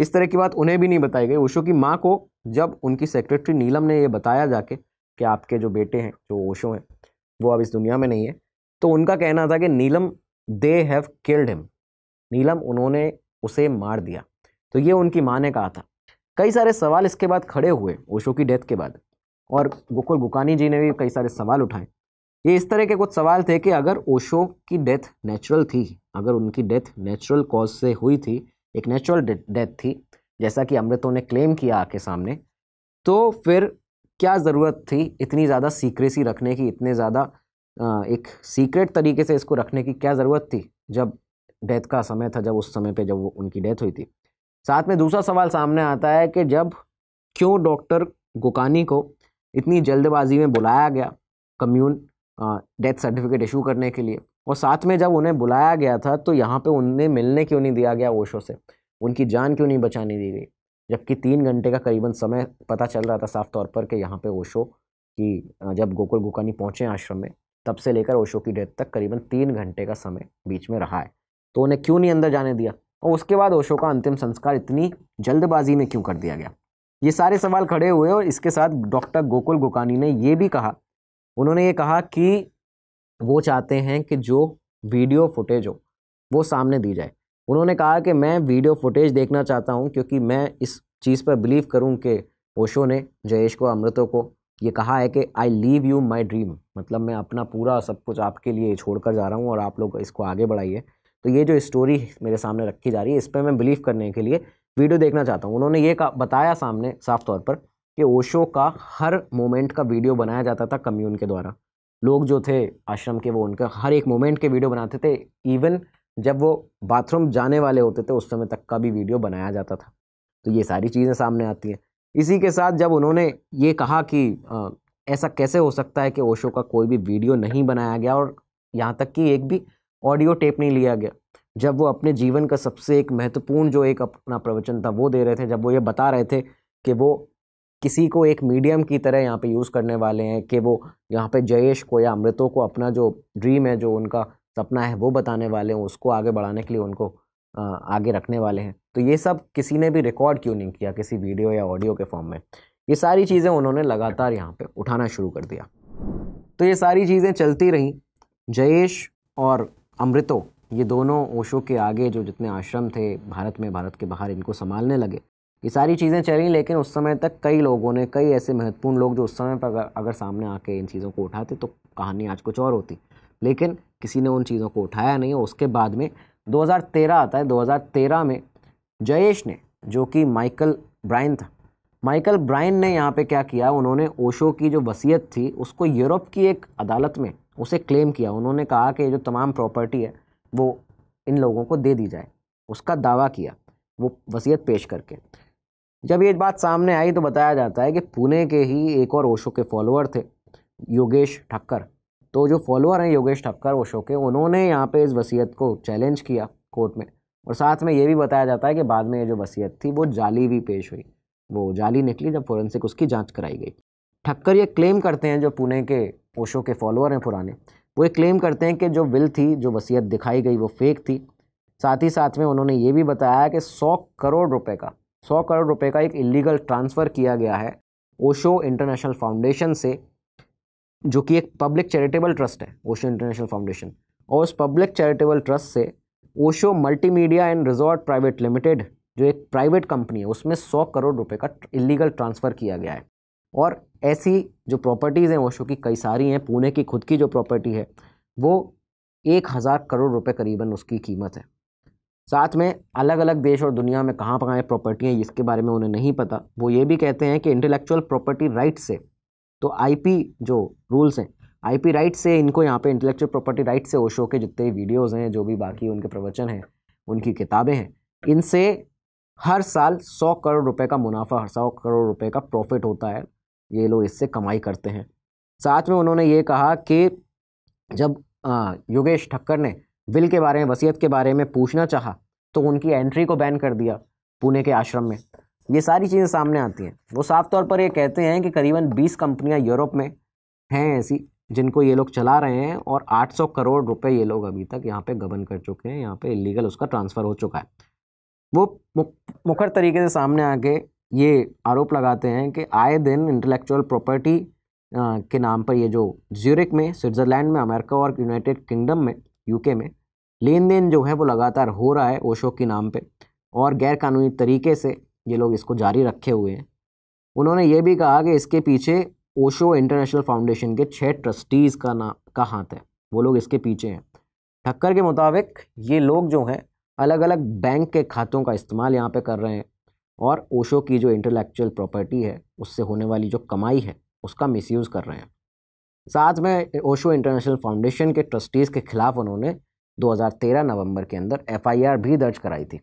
इस तरह की बात उन्हें भी नहीं बताई गई ओशो की माँ को जब उनकी सेक्रेटरी नीलम ने ये बताया जाके कि आपके जो बेटे हैं जो ओशो हैं वो अब इस दुनिया में नहीं है तो उनका कहना था कि Neelam they have killed him Neelam उन्होंने उसे मार दिया तो ये उनकी माँ ने कहा था कई सारे सवाल इसके बाद खड़े हुए ओशो की डेथ के बाद और गोकुल गुकानी जी ने भी कई सारे सवाल उठाए ये इस तरह के कुछ सवाल थे कि अगर ओशो की डेथ नेचुरल थी अगर उनकी डेथ नेचुरल कॉज से हुई थी एक नेचुरल डेथ थी जैसा कि अमृतों ने क्लेम किया आके सामने तो फिर क्या ज़रूरत थी इतनी ज़्यादा सीक्रेसी रखने की इतने ज़्यादा एक सीक्रेट तरीके से इसको रखने की क्या ज़रूरत थी जब डेथ का समय था जब उस समय पे जब वो उनकी डेथ हुई थी साथ में दूसरा सवाल सामने आता है कि जब क्यों डॉक्टर गोकानी को इतनी जल्दबाजी में बुलाया गया कम्यून डेथ सर्टिफिकेट इशू करने के लिए और साथ में जब उन्हें बुलाया गया था तो यहाँ पे उन्हें मिलने क्यों नहीं दिया गया ओशो से उनकी जान क्यों नहीं बचाने दी गई जबकि तीन घंटे का करीबन समय पता चल रहा था साफ तौर पर कि यहाँ पे ओशो कि जब गोकुल गोकानी पहुँचे आश्रम में तब से लेकर ओशो की डेथ तक करीबन तीन घंटे का समय बीच में रहा है तो उन्हें क्यों नहीं अंदर जाने दिया और उसके बाद ओशो का अंतिम संस्कार इतनी जल्दबाजी में क्यों कर दिया गया ये सारे सवाल खड़े हुए और इसके साथ डॉक्टर गोकुल गुकानी ने ये भी कहा उन्होंने ये कहा कि वो चाहते हैं कि जो वीडियो फुटेज हो वो सामने दी जाए उन्होंने कहा कि मैं वीडियो फुटेज देखना चाहता हूँ क्योंकि मैं इस चीज़ पर बिलीव करूँ कि ओशो ने जयेश को अमृतों को ये कहा है कि I leave you my dream मतलब मैं अपना पूरा सब कुछ आपके लिए छोड़ कर जा रहा हूँ और आप लोग इसको आगे बढ़ाइए तो ये जो स्टोरी मेरे सामने रखी जा रही है इस पर मैं बिलीव करने के लिए वीडियो देखना चाहता हूँ उन्होंने ये बताया सामने साफ तौर पर कि ओशो का हर मोमेंट का वीडियो बनाया जाता था कम्यून के द्वारा लोग जो थे आश्रम के वो उनका हर एक मोमेंट के वीडियो बनाते थे इवन जब वो बाथरूम जाने वाले होते थे उस समय तक का भी वीडियो बनाया जाता था तो ये सारी चीज़ें सामने आती हैं इसी के साथ जब उन्होंने ये कहा कि आ, ऐसा कैसे हो सकता है कि ओशो का कोई भी वीडियो नहीं बनाया गया और यहाँ तक कि एक भी ऑडियो टेप नहीं लिया गया जब वो अपने जीवन का सबसे एक महत्वपूर्ण जो एक अपना प्रवचन था वो दे रहे थे जब वो ये बता रहे थे कि वो किसी को एक मीडियम की तरह यहाँ पे यूज़ करने वाले हैं कि वो यहाँ पे जयेश को या अमृतों को अपना जो ड्रीम है जो उनका सपना है वो बताने वाले हैं उसको आगे बढ़ाने के लिए उनको आगे रखने वाले हैं तो ये सब किसी ने भी रिकॉर्ड क्यों नहीं किया किसी वीडियो या ऑडियो के फॉर्म में ये सारी चीज़ें उन्होंने लगातार यहाँ पे उठाना शुरू कर दिया तो ये सारी चीज़ें चलती रहीं जयेश और अमृतो ये दोनों ओशो के आगे जो जितने आश्रम थे भारत में भारत के बाहर इनको संभालने लगे ये सारी चीज़ें चलें लेकिन उस समय तक कई लोगों ने कई ऐसे महत्वपूर्ण लोग जो उस समय पर अगर, अगर सामने आके इन चीज़ों को उठाते तो कहानी आज कुछ और होती लेकिन किसी ने उन चीज़ों को उठाया नहीं उसके बाद में 2013 आता है 2013 में जयेश ने जो कि माइकल ब्राइन था माइकल ब्राइन ने यहाँ पे क्या किया उन्होंने ओशो की जो वसीयत थी उसको यूरोप की एक अदालत में उसे क्लेम किया उन्होंने कहा कि जो तमाम प्रॉपर्टी है वो इन लोगों को दे दी जाए उसका दावा किया वो वसीयत पेश करके जब ये बात सामने आई तो बताया जाता है कि पुणे के ही एक और ओशो के फॉलोअर थे योगेश ठक्कर तो जो फॉलोअर हैं योगेश ठक्कर ओशो के उन्होंने यहाँ पे इस वसीयत को चैलेंज किया कोर्ट में और साथ में ये भी बताया जाता है कि बाद में ये जो वसीयत थी वो जाली भी पेश हुई वो जाली निकली जब फोरेंसिक उसकी जांच कराई गई ठक्कर ये क्लेम करते हैं जो पुणे के ओशो के फॉलोअर हैं पुराने वो ये क्लेम करते हैं कि जो विल थी जो वसीयत दिखाई गई वो फेक थी साथ ही साथ में उन्होंने ये भी बताया कि सौ करोड़ रुपये का सौ करोड़ रुपये का एक इलीगल ट्रांसफ़र किया गया है ओशो इंटरनेशनल फाउंडेशन से जो कि एक पब्लिक चैरिटेबल ट्रस्ट है ओशो इंटरनेशनल फाउंडेशन और उस पब्लिक चैरिटेबल ट्रस्ट से Osho multimedia and resort private limited जो एक प्राइवेट कंपनी है उसमें सौ करोड़ रुपए का इलीगल ट्रांसफ़र किया गया है और ऐसी जो प्रॉपर्टीज़ हैं ओशो की कई सारी हैं पुणे की खुद की जो प्रॉपर्टी है वो एक हज़ार करोड़ रुपए करीबन उसकी कीमत है साथ में अलग अलग देश और दुनिया में कहाँ कहाँ प्रॉपर्टी हैं इसके बारे में उन्हें नहीं पता वो ये भी कहते हैं कि इंटेलेक्चुअल प्रॉपर्टी राइट्स से तो आईपी जो रूल्स हैं आईपी राइट से इनको यहाँ पे इंटेलेक्चुअल प्रॉपर्टी राइट से ओशो के जितने वीडियोस हैं जो भी बाकी उनके प्रवचन हैं उनकी किताबें हैं इनसे हर साल सौ करोड़ रुपए का मुनाफा हर सौ करोड़ रुपए का प्रॉफिट होता है ये लोग इससे कमाई करते हैं साथ में उन्होंने ये कहा कि जब योगेश ठक्कर ने बिल के बारे में वसीयत के बारे में पूछना चाह तो उनकी एंट्री को बैन कर दिया पुणे के आश्रम में ये सारी चीज़ें सामने आती हैं वो साफ तौर पर ये कहते हैं कि करीबन बीस कंपनियाँ यूरोप में हैं ऐसी जिनको ये लोग चला रहे हैं और 800 करोड़ रुपए ये लोग अभी तक यहाँ पे गबन कर चुके हैं यहाँ पे इलीगल उसका ट्रांसफ़र हो चुका है वो मुखर तरीके से सामने आके ये आरोप लगाते हैं कि आए दिन इंटेलेक्चुअल प्रॉपर्टी के नाम पर ये जो ज्यूरिक में स्विट्ज़रलैंड में अमेरिका और यूनाइटेड किंगडम में यूके में लेन देन जो है वो लगातार हो रहा है ओशो के नाम पे और गैरकानूनी तरीके से ये लोग इसको जारी रखे हुए हैं उन्होंने ये भी कहा कि इसके पीछे ओशो इंटरनेशनल फाउंडेशन के छः ट्रस्टीज़ का नाम का हाथ है वो लोग इसके पीछे हैं ठक्कर के मुताबिक ये लोग जो हैं अलग अलग बैंक के खातों का इस्तेमाल यहाँ पे कर रहे हैं और ओशो की जो इंटेलेक्चुअल प्रॉपर्टी है उससे होने वाली जो कमाई है उसका मिसयूज़ कर रहे हैं साथ में ओशो इंटरनेशनल फाउंडेशन के ट्रस्टीज़ के खिलाफ उन्होंने 2013 नवंबर के अंदर एफआईआर भी दर्ज कराई थी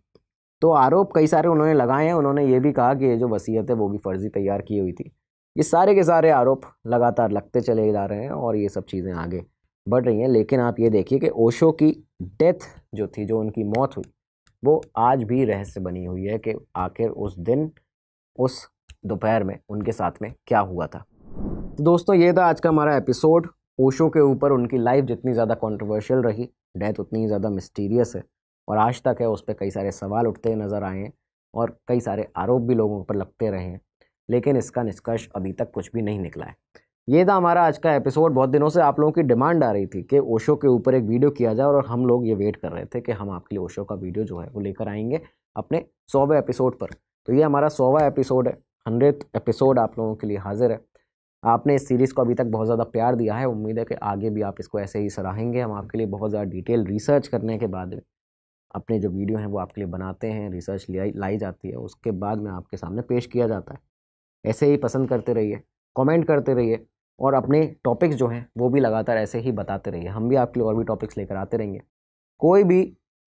तो आरोप कई सारे उन्होंने लगाए हैं उन्होंने ये भी कहा कि ये जो वसीयत है वो भी फर्जी तैयार की हुई थी ये सारे के सारे आरोप लगातार लगते चले जा रहे हैं और ये सब चीज़ें आगे बढ़ रही हैं लेकिन आप ये देखिए कि ओशो की डेथ जो थी जो उनकी मौत हुई वो आज भी रहस्य बनी हुई है कि आखिर उस दिन उस दोपहर में उनके साथ में क्या हुआ था तो दोस्तों ये था आज का हमारा एपिसोड ओशो के ऊपर उनकी लाइफ जितनी ज़्यादा कंट्रोवर्शियल रही डेथ उतनी ही ज़्यादा मिस्टीरियस है और आज तक है उस पर कई सारे सवाल उठते नज़र आए हैं और कई सारे आरोप भी लोगों पर लगते रहे हैं लेकिन इसका निष्कर्ष अभी तक कुछ भी नहीं निकला है ये था हमारा आज का एपिसोड बहुत दिनों से आप लोगों की डिमांड आ रही थी कि ओशो के ऊपर एक वीडियो किया जाए और हम लोग ये वेट कर रहे थे कि हम आपके लिए ओशो का वीडियो जो है वो लेकर आएंगे अपने सौवे एपिसोड पर तो ये हमारा सौवा एपिसोड है हंड्रेड एपिसोड आप लोगों के लिए हाजिर है आपने इस सीरीज़ को अभी तक बहुत ज़्यादा प्यार दिया है उम्मीद है कि आगे भी आप इसको ऐसे ही सराहेंगे हम आपके लिए बहुत ज़्यादा डिटेल रिसर्च करने के बाद अपने जो वीडियो हैं वो आपके लिए बनाते हैं रिसर्च लाई जाती है उसके बाद में आपके सामने पेश किया जाता है ऐसे ही पसंद करते रहिए कमेंट करते रहिए और अपने टॉपिक्स जो हैं वो भी लगातार ऐसे ही बताते रहिए हम भी आपके लिए और भी टॉपिक्स लेकर आते रहेंगे कोई भी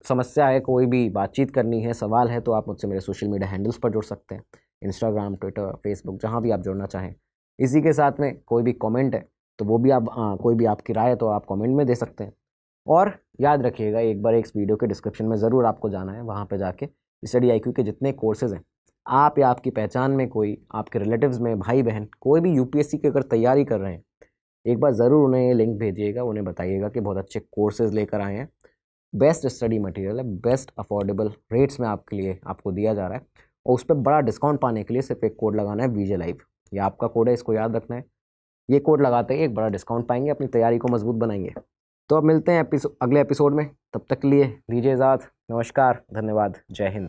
समस्या है कोई भी बातचीत करनी है सवाल है तो आप मुझसे मेरे सोशल मीडिया हैंडल्स पर जुड़ सकते हैं इंस्टाग्राम ट्विटर फेसबुक जहाँ भी आप जुड़ना चाहें इसी के साथ में कोई भी कॉमेंट है तो वो भी आप आ, कोई भी आपकी राय है तो आप कॉमेंट में दे सकते हैं और याद रखिएगा एक बार एक वीडियो के डिस्क्रिप्शन में ज़रूर आपको जाना है वहाँ पर जाके स्टडी आई के जितने कोर्सेज़ हैं आप या आपकी पहचान में कोई आपके रिलेटिव्स में भाई बहन कोई भी यूपीएससी की अगर तैयारी कर रहे हैं एक बार ज़रूर उन्हें ये लिंक भेजिएगा उन्हें बताइएगा कि बहुत अच्छे कोर्सेज लेकर आए हैं बेस्ट स्टडी मटेरियल है बेस्ट अफोर्डेबल रेट्स में आपके लिए आपको दिया जा रहा है और उस पर बड़ा डिस्काउंट पाने के लिए सिर्फ एक कोड लगाना है वीजे लाइव ये आपका कोड है इसको याद रखना है ये कोड लगाते ही एक बड़ा डिस्काउंट पाएंगे अपनी तैयारी को मजबूत बनाएंगे तो अब मिलते हैं एपिसो, अगले एपिसोड में तब तक के लिए दीजिए इजाज़ नमस्कार धन्यवाद जय हिंद